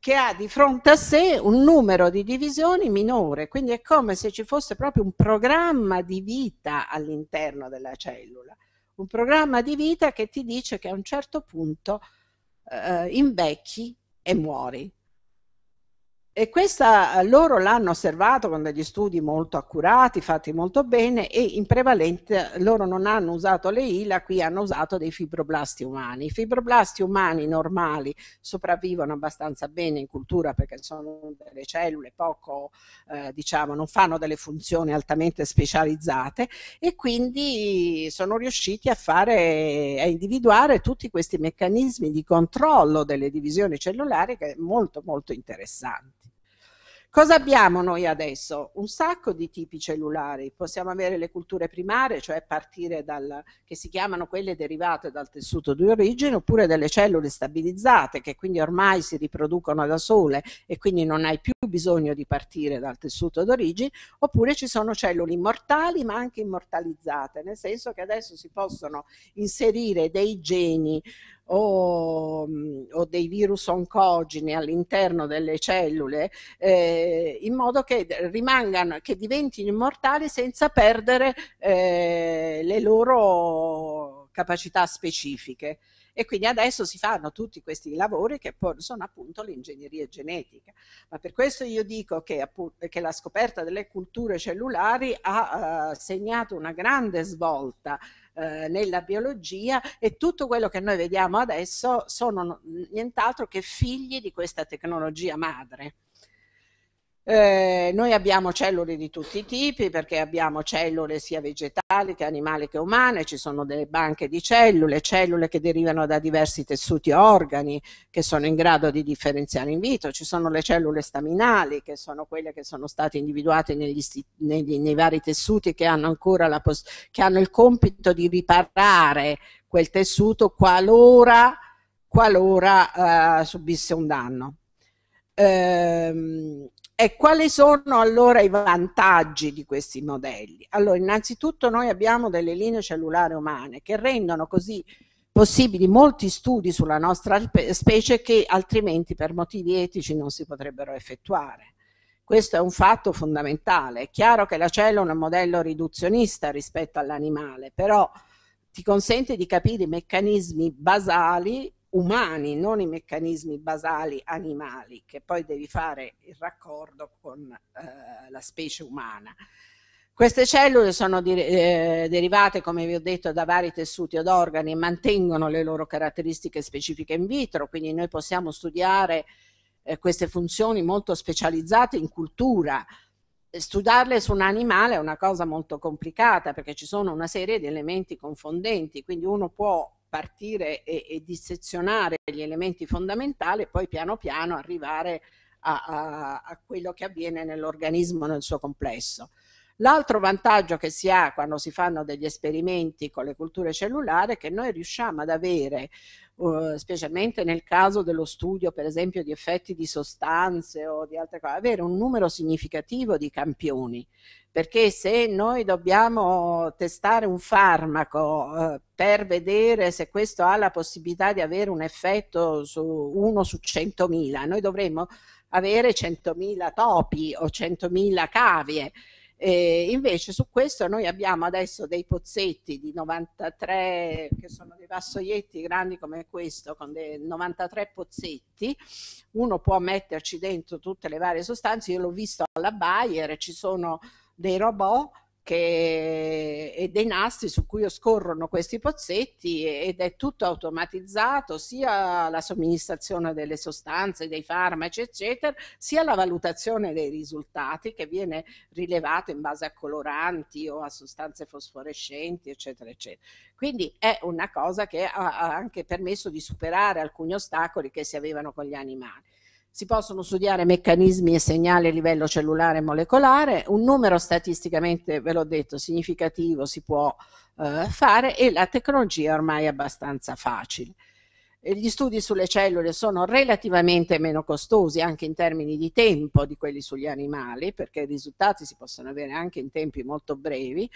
che ha di fronte a sé un numero di divisioni minore, quindi è come se ci fosse proprio un programma di vita all'interno della cellula, un programma di vita che ti dice che a un certo punto eh, invecchi e muori. E questa eh, loro l'hanno osservato con degli studi molto accurati, fatti molto bene e in prevalenza eh, loro non hanno usato le ILA, qui hanno usato dei fibroblasti umani. I fibroblasti umani normali sopravvivono abbastanza bene in cultura perché sono delle cellule poco, eh, diciamo, non fanno delle funzioni altamente specializzate e quindi sono riusciti a, fare, a individuare tutti questi meccanismi di controllo delle divisioni cellulari che è molto molto interessante. Cosa abbiamo noi adesso? Un sacco di tipi cellulari, possiamo avere le culture primarie, cioè partire dal, che si chiamano quelle derivate dal tessuto di origine, oppure delle cellule stabilizzate che quindi ormai si riproducono da sole e quindi non hai più bisogno di partire dal tessuto d'origine, oppure ci sono cellule immortali ma anche immortalizzate, nel senso che adesso si possono inserire dei geni o, o dei virus oncogeni all'interno delle cellule eh, in modo che rimangano, che diventino immortali senza perdere eh, le loro capacità specifiche e quindi adesso si fanno tutti questi lavori che sono appunto l'ingegneria genetica. Ma per questo io dico che, che la scoperta delle culture cellulari ha eh, segnato una grande svolta eh, nella biologia e tutto quello che noi vediamo adesso sono nient'altro che figli di questa tecnologia madre. Eh, noi abbiamo cellule di tutti i tipi perché abbiamo cellule sia vegetali che animali che umane, ci sono delle banche di cellule, cellule che derivano da diversi tessuti e organi che sono in grado di differenziare in vitro, ci sono le cellule staminali che sono quelle che sono state individuate negli, negli, nei vari tessuti che hanno ancora la che hanno il compito di riparare quel tessuto qualora, qualora eh, subisse un danno. Eh, e quali sono allora i vantaggi di questi modelli? Allora, innanzitutto noi abbiamo delle linee cellulari umane che rendono così possibili molti studi sulla nostra specie che altrimenti per motivi etici non si potrebbero effettuare. Questo è un fatto fondamentale. È chiaro che la cellula è un modello riduzionista rispetto all'animale, però ti consente di capire i meccanismi basali umani, non i meccanismi basali animali, che poi devi fare il raccordo con eh, la specie umana. Queste cellule sono di, eh, derivate, come vi ho detto, da vari tessuti od organi e mantengono le loro caratteristiche specifiche in vitro, quindi noi possiamo studiare eh, queste funzioni molto specializzate in cultura. Studiarle su un animale è una cosa molto complicata perché ci sono una serie di elementi confondenti, quindi uno può partire e, e dissezionare gli elementi fondamentali e poi piano piano arrivare a, a, a quello che avviene nell'organismo nel suo complesso. L'altro vantaggio che si ha quando si fanno degli esperimenti con le culture cellulari è che noi riusciamo ad avere uh, specialmente nel caso dello studio per esempio di effetti di sostanze o di altre cose, avere un numero significativo di campioni, perché se noi dobbiamo testare un farmaco uh, per vedere se questo ha la possibilità di avere un effetto su uno su 100.000, noi dovremmo avere 100.000 topi o 100.000 cavie, e invece su questo noi abbiamo adesso dei pozzetti di 93, che sono dei vassoietti grandi come questo, con dei 93 pozzetti, uno può metterci dentro tutte le varie sostanze, io l'ho visto alla Bayer, ci sono dei robot che, e dei nastri su cui scorrono questi pozzetti ed è tutto automatizzato, sia la somministrazione delle sostanze, dei farmaci, eccetera, sia la valutazione dei risultati che viene rilevato in base a coloranti o a sostanze fosforescenti, eccetera, eccetera. Quindi è una cosa che ha anche permesso di superare alcuni ostacoli che si avevano con gli animali si possono studiare meccanismi e segnali a livello cellulare e molecolare, un numero statisticamente, ve l'ho detto, significativo si può eh, fare e la tecnologia è ormai è abbastanza facile. E gli studi sulle cellule sono relativamente meno costosi anche in termini di tempo di quelli sugli animali, perché i risultati si possono avere anche in tempi molto brevi,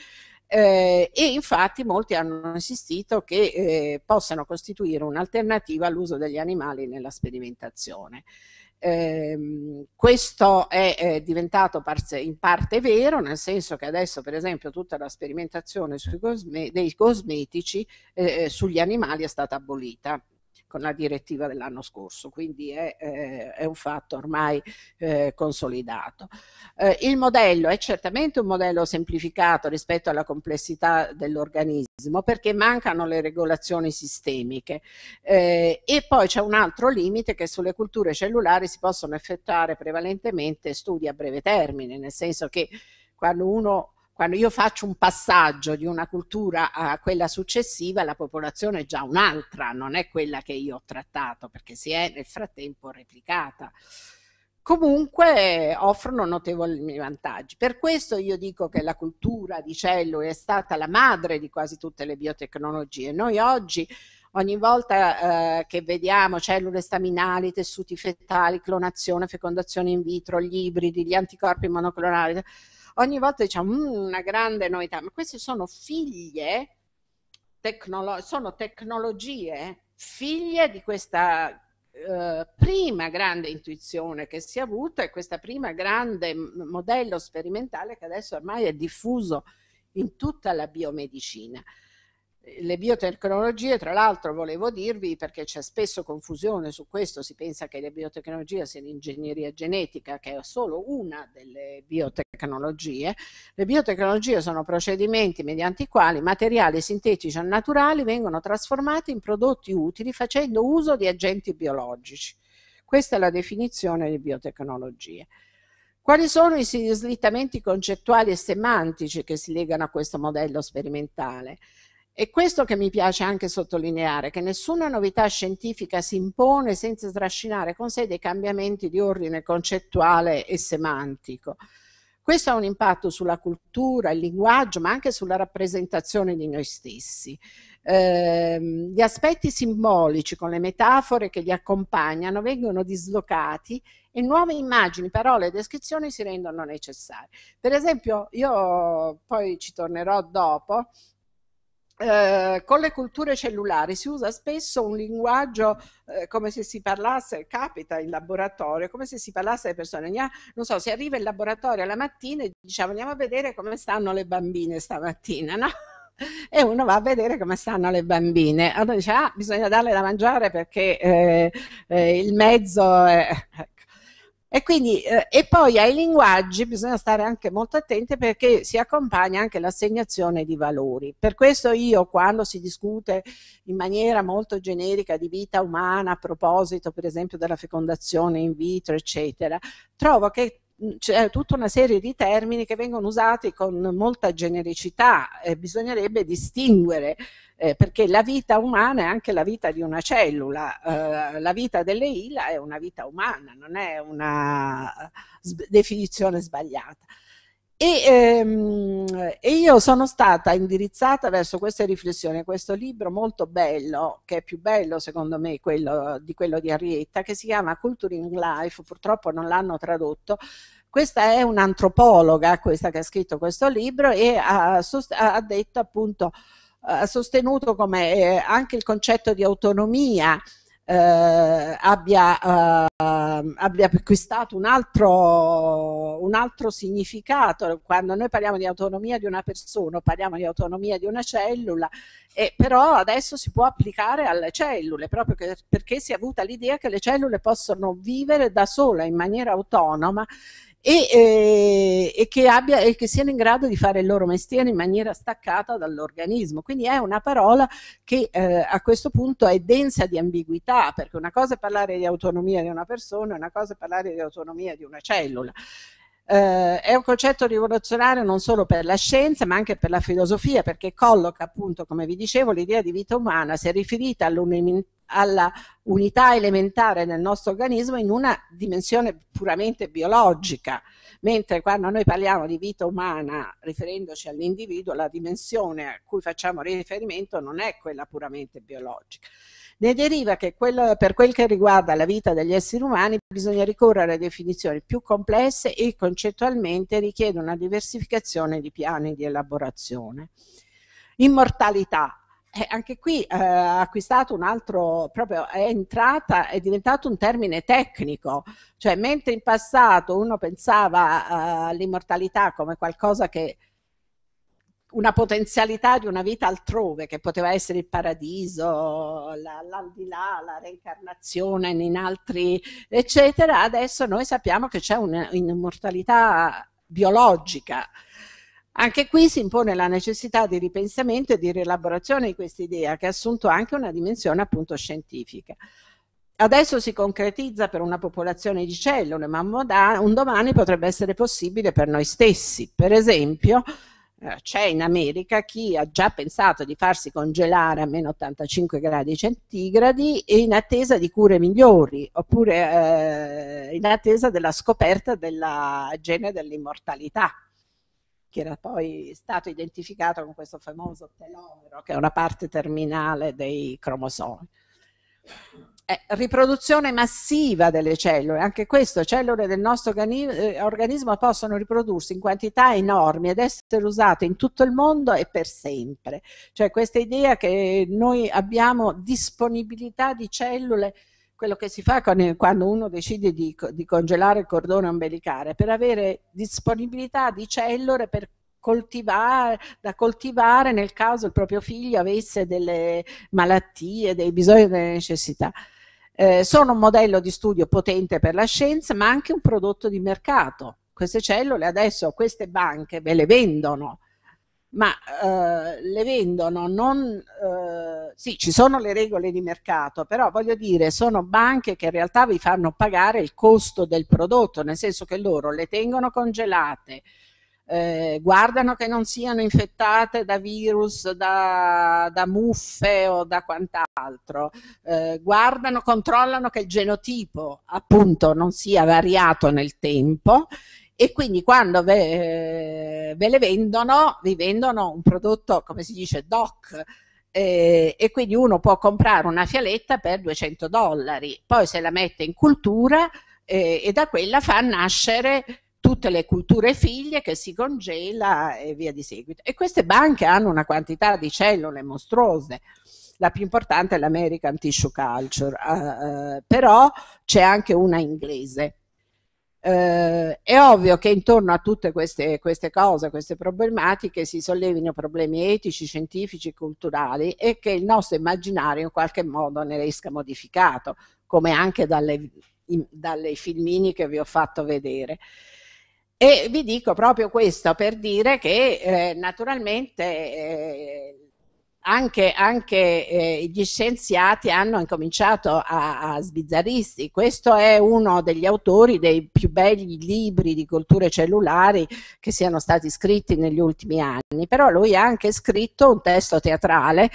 eh, e infatti molti hanno insistito che eh, possano costituire un'alternativa all'uso degli animali nella sperimentazione. Ehm, questo è, è eh, diventato in parte vero, nel senso che adesso per esempio tutta la sperimentazione cosme dei cosmetici eh, eh, sugli animali è stata abolita con la direttiva dell'anno scorso, quindi è, eh, è un fatto ormai eh, consolidato. Eh, il modello è certamente un modello semplificato rispetto alla complessità dell'organismo perché mancano le regolazioni sistemiche eh, e poi c'è un altro limite che sulle culture cellulari si possono effettuare prevalentemente studi a breve termine, nel senso che quando uno quando io faccio un passaggio di una cultura a quella successiva, la popolazione è già un'altra, non è quella che io ho trattato, perché si è nel frattempo replicata. Comunque offrono notevoli vantaggi. Per questo io dico che la cultura di Cello è stata la madre di quasi tutte le biotecnologie. Noi oggi ogni volta eh, che vediamo cellule staminali, tessuti fetali, clonazione, fecondazione in vitro, gli ibridi, gli anticorpi monoclonali, ogni volta diciamo mm, una grande novità, ma queste sono figlie, tecnolo- sono tecnologie figlie di questa eh, prima grande intuizione che si è avuta e questo primo grande modello sperimentale che adesso ormai è diffuso in tutta la biomedicina le biotecnologie, tra l'altro volevo dirvi perché c'è spesso confusione su questo, si pensa che le biotecnologie siano l'ingegneria genetica, che è solo una delle biotecnologie. Le biotecnologie sono procedimenti mediante i quali materiali sintetici o naturali vengono trasformati in prodotti utili facendo uso di agenti biologici. Questa è la definizione di biotecnologie. Quali sono i slittamenti concettuali e semantici che si legano a questo modello sperimentale? È questo che mi piace anche sottolineare, che nessuna novità scientifica si impone senza trascinare con sé dei cambiamenti di ordine concettuale e semantico. Questo ha un impatto sulla cultura, il linguaggio, ma anche sulla rappresentazione di noi stessi. Eh, gli aspetti simbolici con le metafore che li accompagnano vengono dislocati e nuove immagini, parole e descrizioni si rendono necessarie. Per esempio, io poi ci tornerò dopo, eh, con le culture cellulari si usa spesso un linguaggio eh, come se si parlasse, capita in laboratorio, come se si parlasse alle persone. Non so, si arriva in laboratorio la mattina e diciamo andiamo a vedere come stanno le bambine stamattina, no? e uno va a vedere come stanno le bambine. Allora dice, ah, bisogna darle da mangiare perché eh, eh, il mezzo, è, e, quindi, eh, e poi ai linguaggi bisogna stare anche molto attenti perché si accompagna anche l'assegnazione di valori. Per questo io quando si discute in maniera molto generica di vita umana a proposito per esempio della fecondazione in vitro eccetera, trovo che c'è tutta una serie di termini che vengono usati con molta genericità, eh, bisognerebbe distinguere eh, perché la vita umana è anche la vita di una cellula, eh, la vita delle ILA è una vita umana, non è una eh, definizione sbagliata. E, ehm, e, io sono stata indirizzata verso queste riflessioni, questo libro molto bello, che è più bello secondo me quello, di quello di Arietta, che si chiama Culturing Life, purtroppo non l'hanno tradotto, questa è un'antropologa, questa che ha scritto questo libro e ha, ha detto appunto, ha sostenuto come eh, anche il concetto di autonomia, eh, abbia, eh, abbia, acquistato un altro, un altro, significato. Quando noi parliamo di autonomia di una persona, parliamo di autonomia di una cellula, e però adesso si può applicare alle cellule, proprio che, perché si è avuta l'idea che le cellule possono vivere da sola in maniera autonoma e, eh, e, che abbia, e, che siano in grado di fare il loro mestiere in maniera staccata dall'organismo. Quindi è una parola che eh, a questo punto è densa di ambiguità, perché una cosa è parlare di autonomia di una persona, una cosa è parlare di autonomia di una cellula eh, è un concetto rivoluzionario non solo per la scienza ma anche per la filosofia perché colloca appunto come vi dicevo l'idea di vita umana se riferita alla unità elementare nel nostro organismo in una dimensione puramente biologica mentre quando noi parliamo di vita umana riferendoci all'individuo la dimensione a cui facciamo riferimento non è quella puramente biologica ne deriva che quel, per quel che riguarda la vita degli esseri umani bisogna ricorrere a definizioni più complesse e concettualmente richiede una diversificazione di piani di elaborazione. Immortalità, eh, anche qui eh, ha eh, acquistato un altro, proprio è entrata, è diventato un termine tecnico, cioè mentre in passato uno pensava eh, all'immortalità come qualcosa che una potenzialità di una vita altrove, che poteva essere il paradiso, la, l'aldilà, la reincarnazione in altri, eccetera, adesso noi sappiamo che c'è un'immortalità biologica. Anche qui si impone la necessità di ripensamento e di rielaborazione di questa idea, che ha assunto anche una dimensione appunto scientifica. Adesso si concretizza per una popolazione di cellule, ma un domani potrebbe essere possibile per noi stessi. Per esempio, eh, c'è in America chi ha già pensato di farsi congelare a meno 85 gradi centigradi in attesa di cure migliori, oppure eh, in attesa della scoperta della gene dell'immortalità che era poi stato identificato con questo famoso telomero, che è una parte terminale dei cromosomi riproduzione massiva delle cellule, anche questo, cellule del nostro eh, organismo possono riprodursi in quantità enormi ed essere usate in tutto il mondo e per sempre. Cioè questa idea che noi abbiamo disponibilità di cellule quello che si fa quando uno decide di, di, congelare il cordone ombelicare, per avere disponibilità di cellule per coltivare, da coltivare nel caso il proprio figlio avesse delle malattie, dei bisogni, delle necessità. Eh, sono un modello di studio potente per la scienza, ma anche un prodotto di mercato. Queste cellule adesso queste banche ve le vendono, ma eh, le vendono non... Eh, sì, ci sono le regole di mercato, però voglio dire, sono banche che in realtà vi fanno pagare il costo del prodotto, nel senso che loro le tengono congelate, eh, guardano che non siano infettate da virus, da, da muffe o da quant'altro, eh, guardano, controllano che il genotipo appunto non sia variato nel tempo e quindi quando ve, eh, ve le vendono, vi vendono un prodotto, come si dice, DOC, eh, e quindi uno può comprare una fialetta per 200 dollari, poi se la mette in cultura eh, e da quella fa nascere tutte le culture figlie che si congela e via di seguito. E queste banche hanno una quantità di cellule mostruose, la più importante è l'American Tissue Culture, eh, eh, però c'è anche una inglese. Eh, è ovvio che intorno a tutte queste, queste cose, queste problematiche, si sollevino problemi etici, scientifici, culturali e che il nostro immaginario in qualche modo ne esca modificato, come anche dalle, in, dalle filmini che vi ho fatto vedere. E vi dico proprio questo per dire che eh, naturalmente eh, anche, anche eh, gli scienziati hanno incominciato a, a sbizzarrirsi. Questo è uno degli autori dei più belli libri di culture cellulari che siano stati scritti negli ultimi anni, però lui ha anche scritto un testo teatrale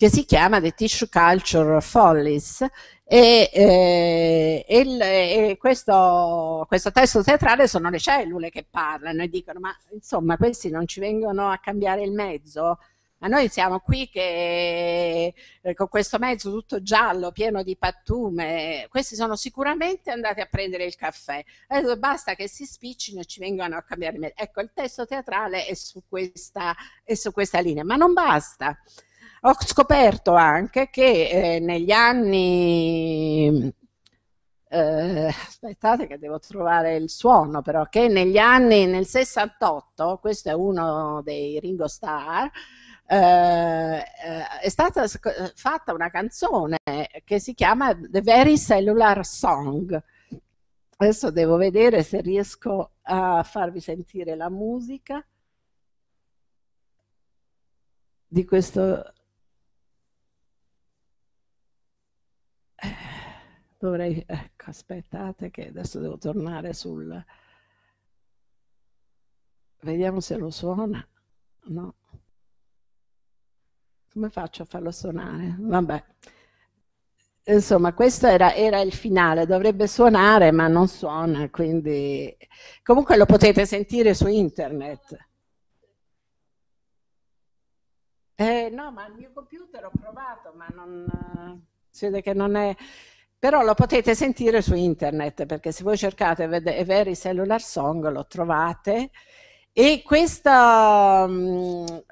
che si chiama The Tissue Culture Follies e, eh, il, e eh, questo, questo, testo teatrale sono le cellule che parlano e dicono ma insomma questi non ci vengono a cambiare il mezzo ma noi siamo qui che eh, con questo mezzo tutto giallo, pieno di pattume, questi sono sicuramente andati a prendere il caffè. Adesso basta che si spiccino e ci vengano a cambiare il mezzo. Ecco, il testo teatrale è su questa, è su questa linea, ma non basta ho scoperto anche che eh, negli anni eh, aspettate che devo trovare il suono però, che negli anni, nel 68, questo è uno dei Ringo Starr, eh, eh è stata fatta una canzone che si chiama The Very Cellular Song. Adesso devo vedere se riesco a farvi sentire la musica di questo dovrei, ecco, aspettate che adesso devo tornare sul, vediamo se lo suona, no, come faccio a farlo suonare? Vabbè, insomma questo era, era, il finale, dovrebbe suonare ma non suona, quindi comunque lo potete sentire su internet. Eh, no, ma il mio computer ho provato, ma non... Eh, si vede che non è però lo potete sentire su internet perché se voi cercate Very Cellular Song lo trovate e questa, uh,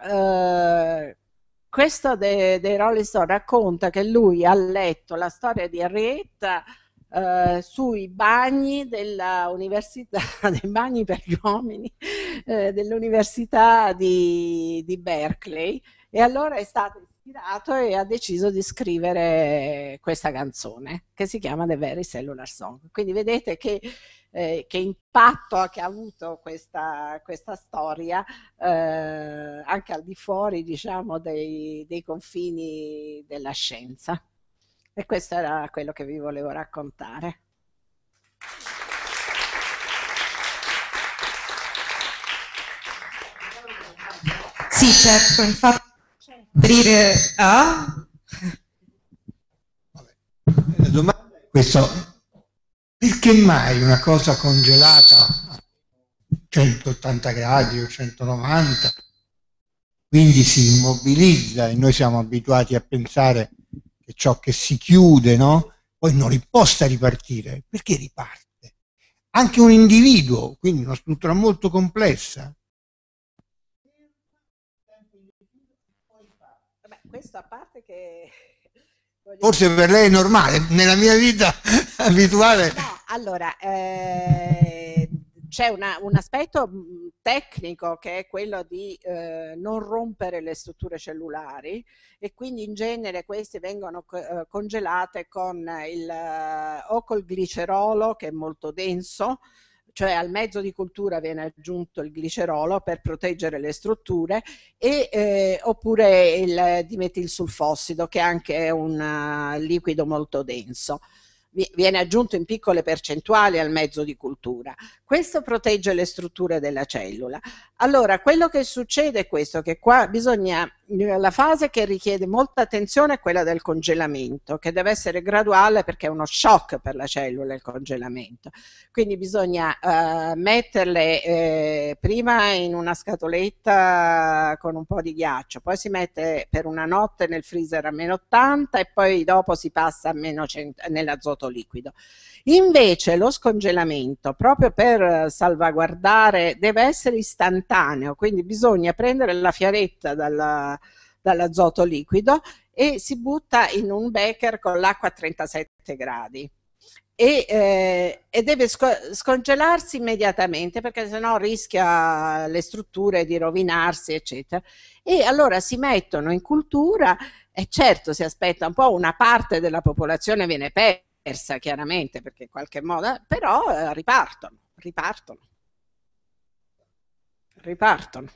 questo dei de Rolling Stone racconta che lui ha letto la storia di Henrietta uh, eh, sui bagni dell'università, dei bagni per gli uomini uh, dell'università di, di Berkeley e allora è stato ispirato e ha deciso di scrivere questa canzone che si chiama The Very Cellular Song. Quindi vedete che, eh, che impatto che ha avuto questa, questa storia eh, anche al di fuori diciamo, dei, dei confini della scienza. E questo era quello che vi volevo raccontare. Sì, certo, infatti aprire a... La domanda è questa, perché mai una cosa congelata a 180 gradi o 190 quindi si immobilizza e noi siamo abituati a pensare che ciò che si chiude no? poi non possa ripartire perché riparte anche un individuo quindi una struttura molto complessa questo a parte che... Forse per lei è normale, nella mia vita abituale... No, allora, eh, c'è un aspetto mm, tecnico che è quello di eh, non rompere le strutture cellulari e quindi in genere queste vengono eh, congelate con il, eh, o col glicerolo che è molto denso, cioè al mezzo di cultura viene aggiunto il glicerolo per proteggere le strutture e, eh, oppure il dimetilsulfossido che è anche un uh, liquido molto denso viene aggiunto in piccole percentuali al mezzo di cultura. Questo protegge le strutture della cellula. Allora, quello che succede è questo, che qua bisogna la fase che richiede molta attenzione è quella del congelamento, che deve essere graduale perché è uno shock per la cellula il congelamento. Quindi bisogna eh, metterle eh, prima in una scatoletta con un po' di ghiaccio, poi si mette per una notte nel freezer a meno 80 e poi dopo si passa a meno 100 nell'azoto liquido. Invece lo scongelamento, proprio per salvaguardare, deve essere istantaneo, quindi bisogna prendere la fiaretta dalla dall'azoto liquido e si butta in un becker con l'acqua a 37 gradi. E, eh, e, deve sc scongelarsi immediatamente perché sennò rischia le strutture di rovinarsi eccetera e allora si mettono in cultura e certo si aspetta un po' una parte della popolazione viene persa chiaramente perché in qualche modo però eh, ripartono ripartono ripartono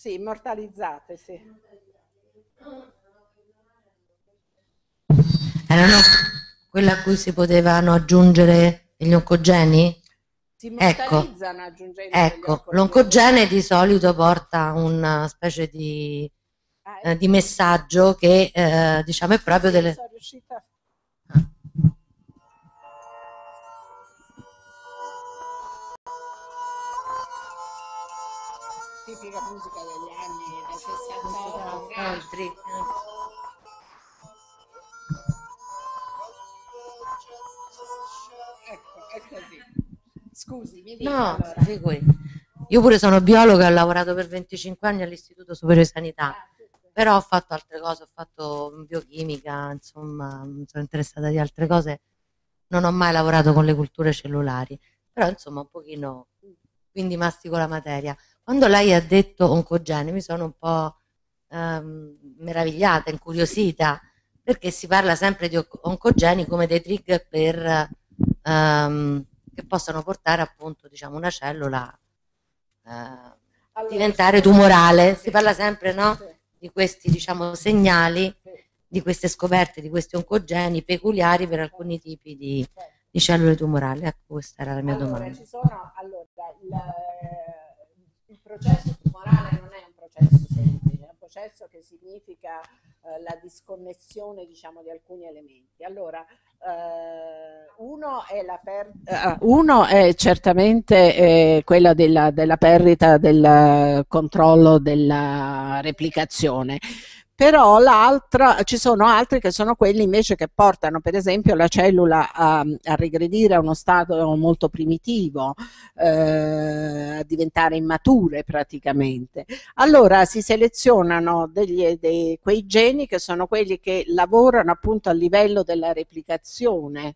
Sì, immortalizzate, sì. Erano eh, quelle a cui si potevano aggiungere gli oncogeni? Si ecco, aggiungendo ecco l'oncogene di solito porta una eh, specie di, ah, eh, ecco. di messaggio che eh, diciamo è proprio sì, delle... Sono riuscita a classica musica degli anni da 68 altri Ecco, è così. Scusi, mi dica No, allora. Io pure sono biologa, ho lavorato per 25 anni all'Istituto Superiore di Sanità, ah, però ho fatto altre cose, ho fatto biochimica, insomma, mi sono interessata di altre cose, non ho mai lavorato con le culture cellulari, però insomma un pochino, quindi mastico la materia. Quando lei ha detto oncogene mi sono un po' ehm, meravigliata, incuriosita, perché si parla sempre di oncogeni come dei trigger per, ehm, che possono portare appunto diciamo, una cellula eh, a allora, diventare tumorale. Si parla sempre no, di questi diciamo, segnali, di queste scoperte, di questi oncogeni peculiari per alcuni tipi di, di cellule tumorali. Ecco, questa era la mia allora, domanda. Sono, allora, il, processo tumorale non è un processo semplice, è un processo che significa eh, la disconnessione diciamo, di alcuni elementi. Allora, eh, uno, è per... Eh, ah, uno, è certamente eh, quella della, della perdita del controllo della replicazione però ci sono altri che sono quelli invece che portano per esempio la cellula a, a regredire a uno stato molto primitivo, eh, a diventare immature praticamente. Allora si selezionano degli, dei, quei geni che sono quelli che lavorano appunto a livello della replicazione,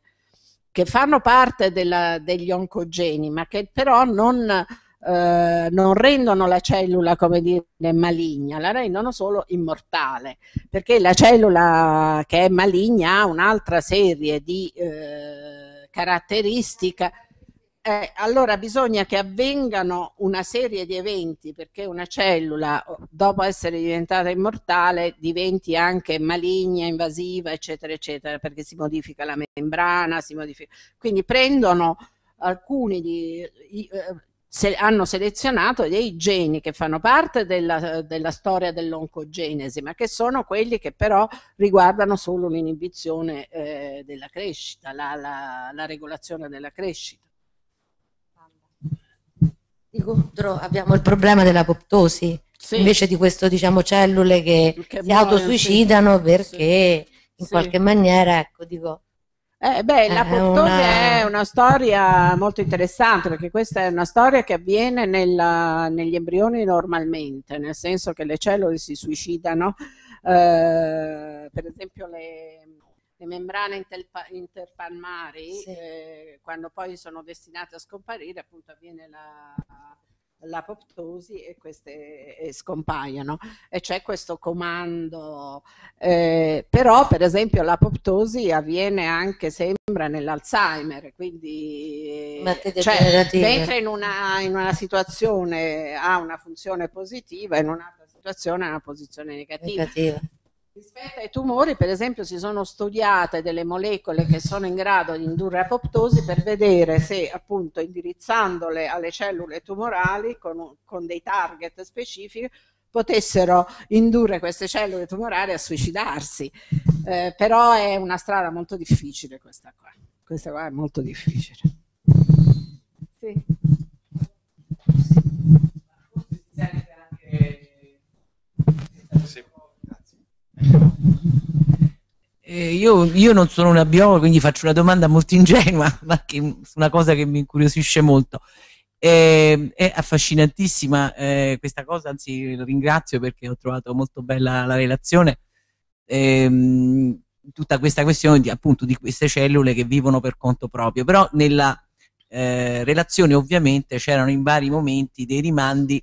che fanno parte della, degli oncogeni, ma che però non eh, non rendono la cellula, come dire, maligna, la rendono solo immortale, perché la cellula che è maligna ha un'altra serie di eh, caratteristiche eh, allora bisogna che avvengano una serie di eventi perché una cellula dopo essere diventata immortale diventi anche maligna, invasiva eccetera eccetera perché si modifica la membrana, si modifica... quindi prendono alcuni di, eh, se, hanno selezionato dei geni che fanno parte della, della storia dell'oncogenesi, ma che sono quelli che però riguardano solo l'inibizione eh, della crescita, la, la, la regolazione della crescita. Di contro abbiamo il problema dell'apoptosi, sì. invece di queste diciamo cellule che, che si muoiono, autosuicidano sì. perché sì. in qualche maniera, ecco, dico, eh, beh, la Portone una... è una storia molto interessante perché questa è una storia che avviene nella, negli embrioni normalmente, nel senso che le cellule si suicidano, eh, per esempio le, le membrane interpa- interpalmari, sì. eh, quando poi sono destinate a scomparire, appunto avviene la l'apoptosi e queste e scompaiono. E c'è questo comando, eh, però per esempio l'apoptosi avviene anche, sembra, nell'Alzheimer, quindi cioè, mentre in una, in una, situazione ha una funzione positiva, in un'altra situazione ha una posizione negativa. negativa. Rispetto ai tumori, per esempio, si sono studiate delle molecole che sono in grado di indurre apoptosi per vedere se, appunto, indirizzandole alle cellule tumorali con, con dei target specifici, potessero indurre queste cellule tumorali a suicidarsi. Eh, però è una strada molto difficile questa qua. Questa qua è molto difficile. Sì. Eh, io, io, non sono una biologa, quindi faccio una domanda molto ingenua, ma che, una cosa che mi incuriosisce molto. Eh, è affascinantissima eh, questa cosa, anzi ringrazio perché ho trovato molto bella la relazione. Ehm, tutta questa questione di, appunto di queste cellule che vivono per conto proprio, però nella eh, relazione ovviamente c'erano in vari momenti dei rimandi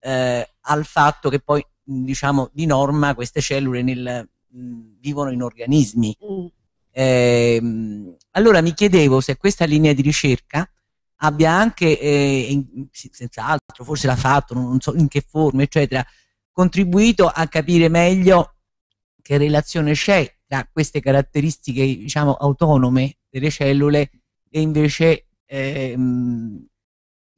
eh, al fatto che poi diciamo, di norma queste cellule nel, mm, vivono in organismi. Mm. Eh, allora mi chiedevo se questa linea di ricerca abbia anche, eh, senz'altro, forse l'ha fatto, non so in che forma, eccetera, contribuito a capire meglio che relazione c'è tra queste caratteristiche, diciamo, autonome delle cellule e invece eh,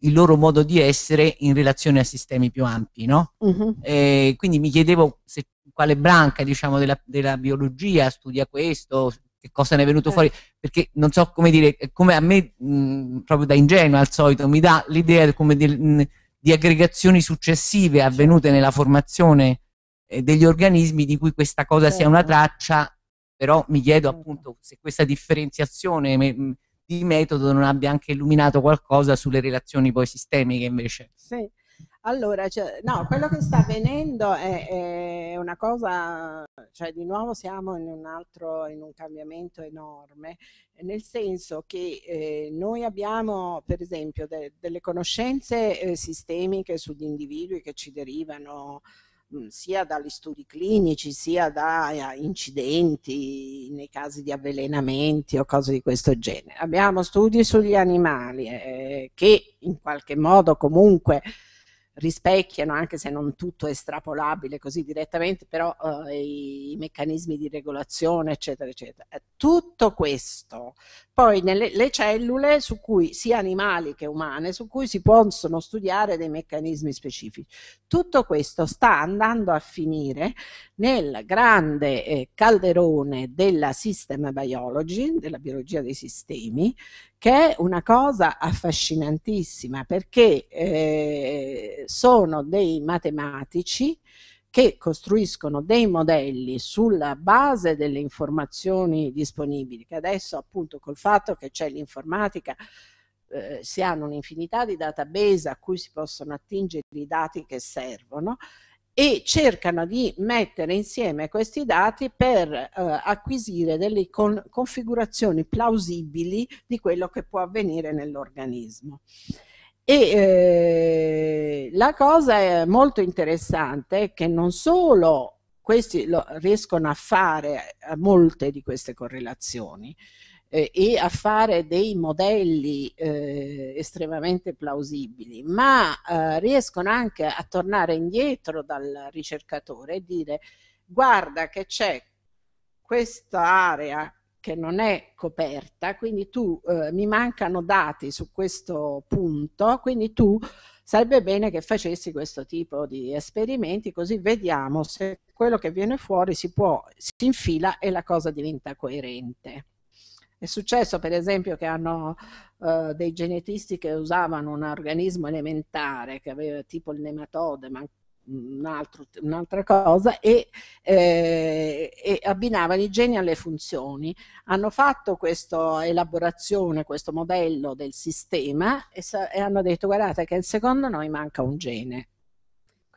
il loro modo di essere in relazione a sistemi più ampi, no? Uh-huh. Eh, quindi mi chiedevo se, quale branca diciamo, della, della, biologia studia questo, che cosa ne è venuto eh. fuori, perché non so come dire, come a me, mh, mm, proprio da ingenuo al solito, mi dà l'idea come di, mh, mm, di aggregazioni successive avvenute nella formazione eh, degli organismi di cui questa cosa sia una certo. traccia, però mi chiedo certo. appunto se questa differenziazione... Me, mm, di metodo non abbia anche illuminato qualcosa sulle relazioni poi sistemiche invece. Sì. Allora, cioè, no, quello che sta avvenendo è, è, una cosa, cioè di nuovo siamo in un altro, in un cambiamento enorme, nel senso che eh, noi abbiamo per esempio de, delle conoscenze eh, sistemiche sugli individui che ci derivano Mm, sia dagli studi clinici sia da eh, incidenti nei casi di avvelenamenti o cose di questo genere. Abbiamo studi sugli animali eh, che in qualche modo comunque rispecchiano, anche se non tutto è estrapolabile così direttamente, però eh, i, meccanismi di regolazione, eccetera, eccetera. Eh, tutto questo, poi nelle, le cellule su cui, sia animali che umane, su cui si possono studiare dei meccanismi specifici. Tutto questo sta andando a finire nel grande eh, calderone della system biology, della biologia dei sistemi, che è una cosa affascinantissima perché eh, sono dei matematici che costruiscono dei modelli sulla base delle informazioni disponibili, che adesso appunto col fatto che c'è l'informatica eh, si hanno un'infinità di database a cui si possono attingere i dati che servono, e cercano di mettere insieme questi dati per eh, acquisire delle con configurazioni plausibili di quello che può avvenire nell'organismo. E eh, la cosa molto interessante è che non solo questi lo, riescono a fare eh, molte di queste correlazioni, eh, e a fare dei modelli eh, estremamente plausibili, ma eh, riescono anche a tornare indietro dal ricercatore e dire guarda che c'è questa area che non è coperta, quindi tu eh, mi mancano dati su questo punto, quindi tu sarebbe bene che facessi questo tipo di esperimenti così vediamo se quello che viene fuori si può si infila e la cosa diventa coerente. È successo per esempio che hanno eh, dei genetisti che usavano un organismo elementare che aveva tipo il nematode, ma un'altra cosa e, eh, e, abbinavano i geni alle funzioni. Hanno fatto questa elaborazione, questo modello del sistema e, e hanno detto guardate che secondo noi manca un gene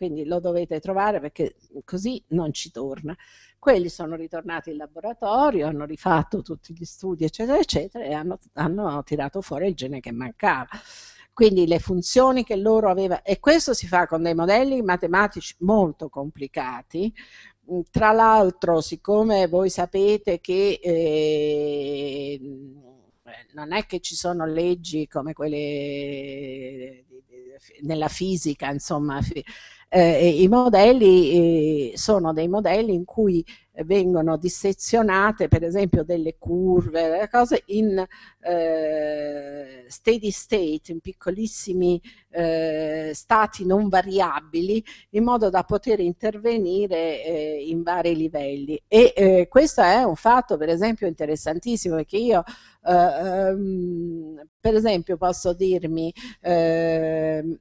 quindi lo dovete trovare perché così non ci torna. Quelli sono ritornati in laboratorio, hanno rifatto tutti gli studi, eccetera, eccetera, e hanno, hanno tirato fuori il gene che mancava quindi le funzioni che loro avevano, e questo si fa con dei modelli matematici molto complicati, tra l'altro siccome voi sapete che eh, non è che ci sono leggi come quelle nella fisica, insomma, eh, i modelli eh, sono dei modelli in cui vengono dissezionate per esempio delle curve, cose in eh, steady state, in piccolissimi eh, stati non variabili, in modo da poter intervenire eh, in vari livelli. E eh, questo è un fatto per esempio interessantissimo perché io eh, ehm, per esempio posso dirmi ehm,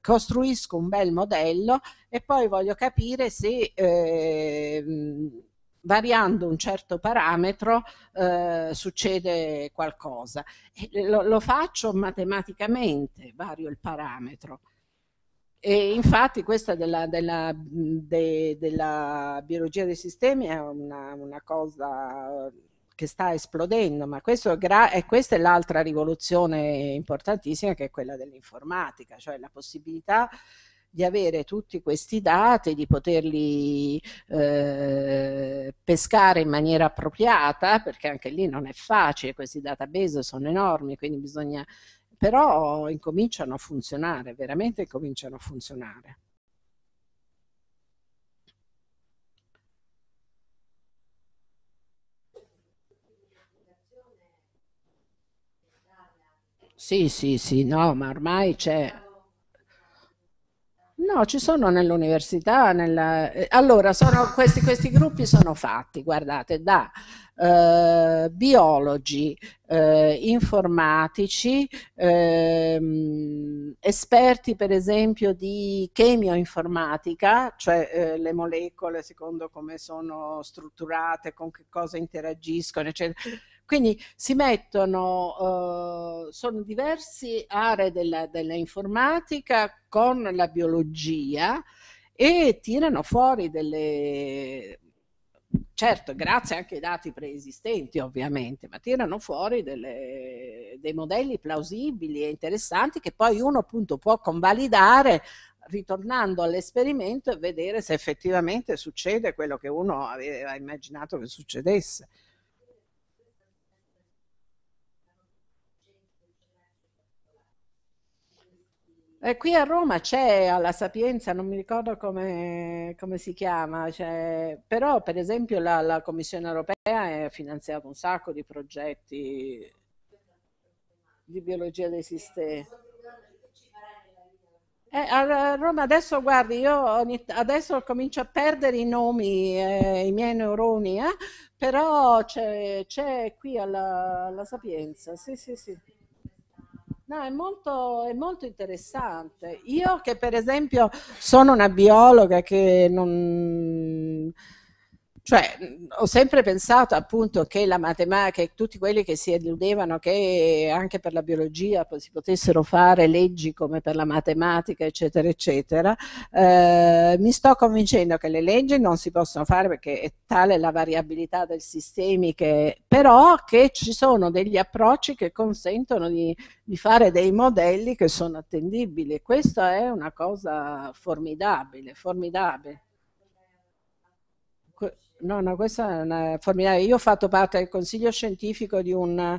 costruisco un bel modello e poi voglio capire se eh, variando un certo parametro eh, succede qualcosa. Lo, lo, faccio matematicamente, vario il parametro. E infatti questa della, della, de, della biologia dei sistemi è una, una cosa che sta esplodendo, ma questo e questa è l'altra rivoluzione importantissima che è quella dell'informatica, cioè la possibilità di avere tutti questi dati, di poterli eh, pescare in maniera appropriata, perché anche lì non è facile, questi database sono enormi, quindi bisogna, però incominciano a funzionare, veramente incominciano a funzionare. Sì, sì, sì, no, ma ormai c'è. No, ci sono nell'università, nella... Eh, allora sono, questi, questi gruppi sono fatti, guardate, da eh, biologi, eh, informatici, ehm, esperti per esempio di chemioinformatica, cioè eh, le molecole secondo come sono strutturate, con che cosa interagiscono, eccetera quindi si mettono, eh, sono diverse aree della, della informatica con la biologia e tirano fuori delle certo, grazie anche ai dati preesistenti ovviamente, ma tirano fuori delle, dei modelli plausibili e interessanti che poi uno appunto può convalidare ritornando all'esperimento e vedere se effettivamente succede quello che uno aveva immaginato che succedesse. E eh, qui a Roma c'è alla Sapienza, non mi ricordo come, come si chiama, cioè, però per esempio la, la Commissione europea ha finanziato un sacco di progetti di biologia dei sistemi. Eh, a Roma adesso guardi, io ogni, adesso comincio a perdere i nomi, eh, i miei neuroni, eh, però c'è, qui alla, alla Sapienza, sì sì sì. No, è molto, è molto, interessante. Io che per esempio sono una biologa che non, cioè, ho sempre pensato appunto che la matematica e tutti quelli che si eludevano che anche per la biologia si potessero fare leggi come per la matematica, eccetera, eccetera, eh, mi sto convincendo che le leggi non si possono fare perché è tale la variabilità del sistema, che, però che ci sono degli approcci che consentono di, di fare dei modelli che sono attendibili. Questa è una cosa formidabile, formidabile. No, no, questa è una formidabile. Io ho fatto parte del consiglio scientifico di un,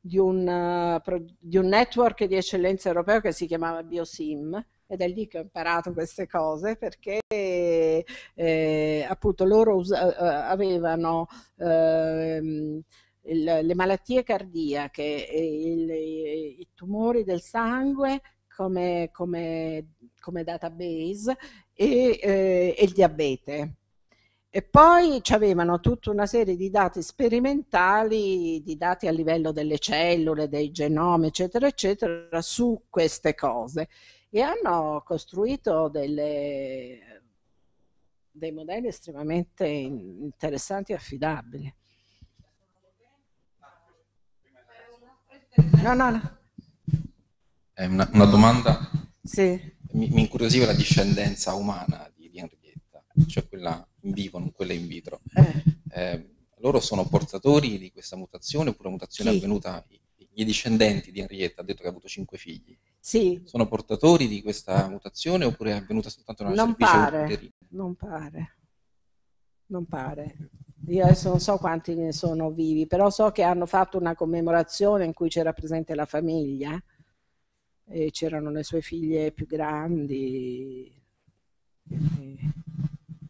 di un, eh, di un network di eccellenza europeo che si chiamava Biosim ed è lì che ho imparato queste cose perché eh, appunto loro usa, eh, eh, avevano eh, il, le malattie cardiache, il, i, i tumori del sangue come, come, come database e, eh, e il diabete e poi avevano tutta una serie di dati sperimentali, di dati a livello delle cellule, dei genomi, eccetera, eccetera, su queste cose. E hanno costruito delle, dei modelli estremamente interessanti e affidabili. No, no, no. È una, una domanda? Sì. Mi, mi, incuriosiva la discendenza umana di, di Enrichetta, cioè quella in vivo, non quelle in vitro. Eh. eh. loro sono portatori di questa mutazione, oppure mutazione sì. avvenuta i discendenti di Henrietta, ha detto che ha avuto cinque figli. Sì. Sono portatori di questa mutazione oppure è avvenuta soltanto una non pare, uterina? Non pare, non pare. Io adesso non so quanti ne sono vivi, però so che hanno fatto una commemorazione in cui c'era presente la famiglia e c'erano le sue figlie più grandi.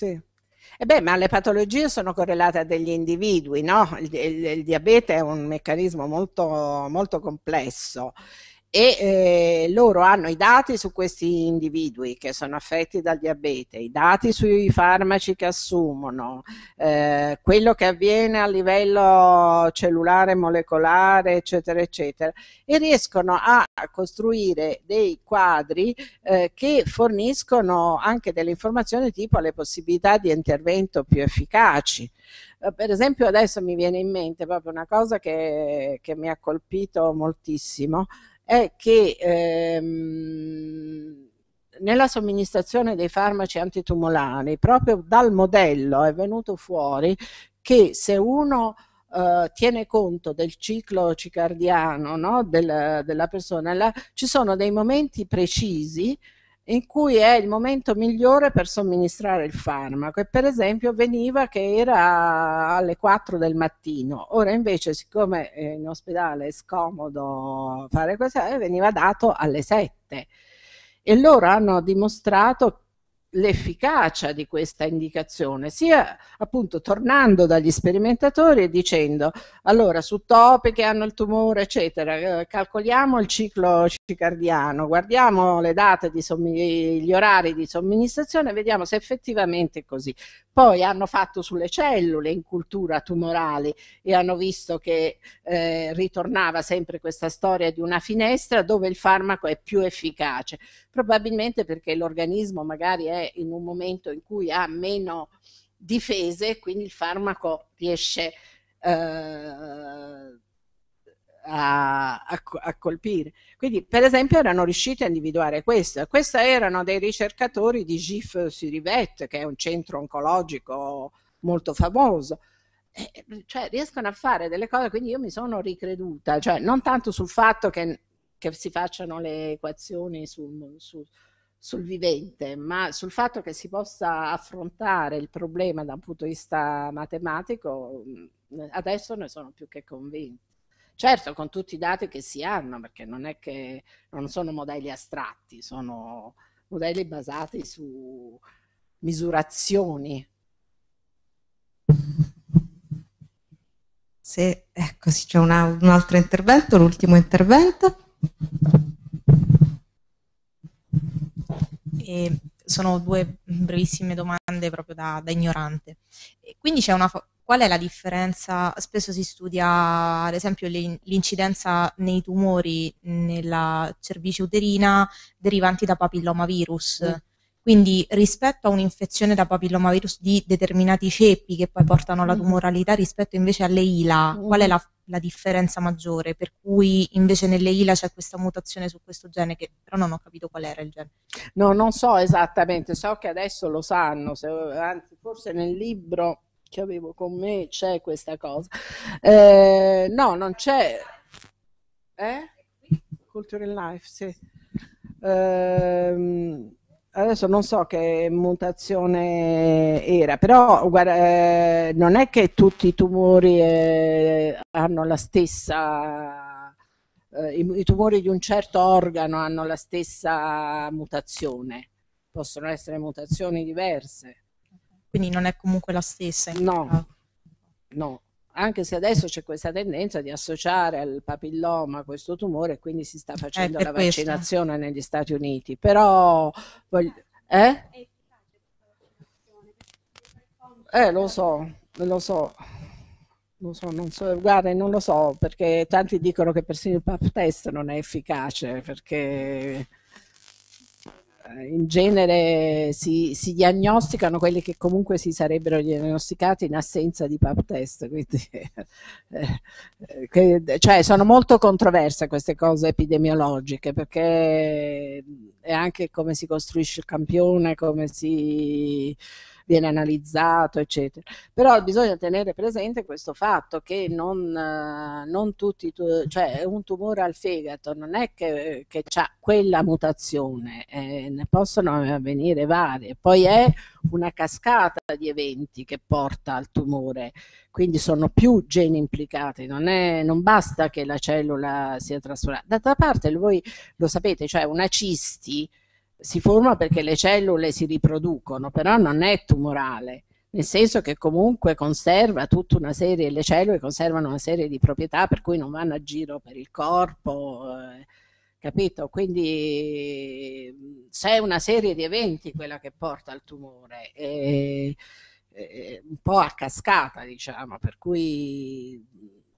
Sì. E eh beh, ma le patologie sono correlate a degli individui, no? Il, il, il diabete è un meccanismo molto, molto complesso e eh, loro hanno i dati su questi individui che sono affetti dal diabete, i dati sui farmaci che assumono, eh, quello che avviene a livello cellulare, molecolare, eccetera, eccetera, e riescono a costruire dei quadri eh, che forniscono anche delle informazioni tipo le possibilità di intervento più efficaci eh, per esempio adesso mi viene in mente proprio una cosa che, che mi ha colpito moltissimo è che ehm, nella somministrazione dei farmaci antitumorali, proprio dal modello è venuto fuori che se uno eh, tiene conto del ciclo cicardiano no, della, della persona, la, ci sono dei momenti precisi in cui è il momento migliore per somministrare il farmaco e per esempio veniva che era alle 4 del mattino, ora invece siccome eh, in ospedale è scomodo fare questo, veniva dato alle 7 e loro hanno dimostrato l'efficacia di questa indicazione, sia appunto tornando dagli sperimentatori e dicendo allora su topi che hanno il tumore eccetera, eh, calcoliamo il ciclo cicardiano, guardiamo le date, di gli orari di somministrazione e vediamo se effettivamente è così. Poi hanno fatto sulle cellule in cultura tumorali e hanno visto che eh, ritornava sempre questa storia di una finestra dove il farmaco è più efficace probabilmente perché l'organismo magari è in un momento in cui ha meno difese, quindi il farmaco riesce eh, a, a, a, colpire. Quindi, per esempio, erano riusciti a individuare questo. Questi erano dei ricercatori di GIF Surivet, che è un centro oncologico molto famoso. cioè, riescono a fare delle cose, quindi io mi sono ricreduta, cioè, non tanto sul fatto che che si facciano le equazioni sul, sul, sul vivente, ma sul fatto che si possa affrontare il problema da un punto di vista matematico, adesso ne sono più che convinti. Certo, con tutti i dati che si hanno, perché non è che non sono modelli astratti, sono modelli basati su misurazioni. Se, ecco, sì, c'è un altro intervento, l'ultimo intervento. E sono due brevissime domande proprio da, da ignorante. E quindi c'è una, qual è la differenza? Spesso si studia, ad esempio, l'incidenza nei tumori nella cervice uterina derivanti da papillomavirus. Mm. Quindi rispetto a un'infezione da papillomavirus di determinati ceppi che poi portano alla mm-hmm. tumoralità, rispetto invece alle ILA, qual è la la differenza maggiore, per cui invece nelle ILA c'è questa mutazione su questo gene che però non ho capito qual era il gene. No, non so esattamente, so che adesso lo sanno, se, anzi forse nel libro che avevo con me c'è questa cosa. Eh, no, non c'è... Eh? Culture in Life, sì. Eh, adesso non so che mutazione era, però guarda, eh, non è che tutti i tumori eh, hanno la stessa, eh, i, i, tumori di un certo organo hanno la stessa mutazione, possono essere mutazioni diverse. Quindi non è comunque la stessa? No, no anche se adesso c'è questa tendenza di associare al papilloma questo tumore, quindi si sta facendo la questo. vaccinazione negli Stati Uniti, però... Voglio, eh? eh, lo so, lo so. Non so, non so, guarda, non lo so, perché tanti dicono che persino il pap test non è efficace, perché in genere si, si, diagnosticano quelli che comunque si sarebbero diagnosticati in assenza di pap test, quindi eh, che, cioè sono molto controverse queste cose epidemiologiche perché è anche come si costruisce il campione, come si viene analizzato, eccetera. Però bisogna tenere presente questo fatto che non, eh, non tutti, cioè un tumore al fegato non è che, che ha quella mutazione, eh, ne possono avvenire varie. Poi è una cascata di eventi che porta al tumore, quindi sono più geni implicati, non, è, non basta che la cellula sia trasformata. D'altra parte voi lo sapete, cioè una cisti si forma perché le cellule si riproducono, però non è tumorale, nel senso che comunque conserva tutta una serie, le cellule conservano una serie di proprietà per cui non vanno a giro per il corpo, eh, capito? Quindi c'è una serie di eventi quella che porta al tumore, eh, eh, un po' a cascata diciamo, per cui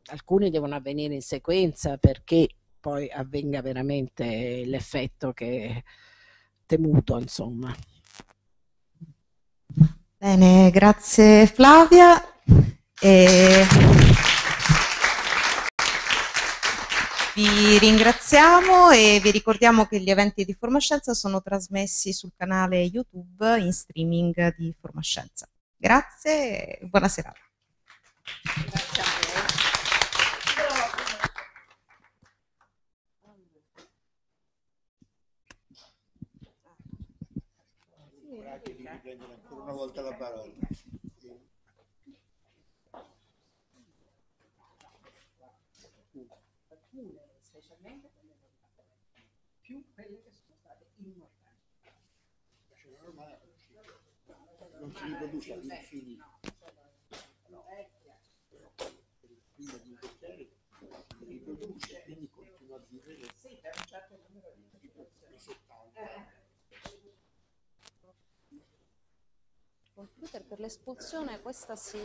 alcuni devono avvenire in sequenza perché poi avvenga veramente l'effetto che temuto, insomma. Bene, grazie Flavia. E... Vi ringraziamo e vi ricordiamo che gli eventi di Formascienza sono trasmessi sul canale YouTube in streaming di Formascienza. Grazie e buona serata. Grazie. una volta la parola. Alcune, Specialmente quelle più quelle che sono state immortali. non si riproduce all'infinito. No. Prima di invecchiare si riproduce, quindi continua a vivere. Sì, per un certo numero di persone. Eh, eh. computer per l'espulsione questa si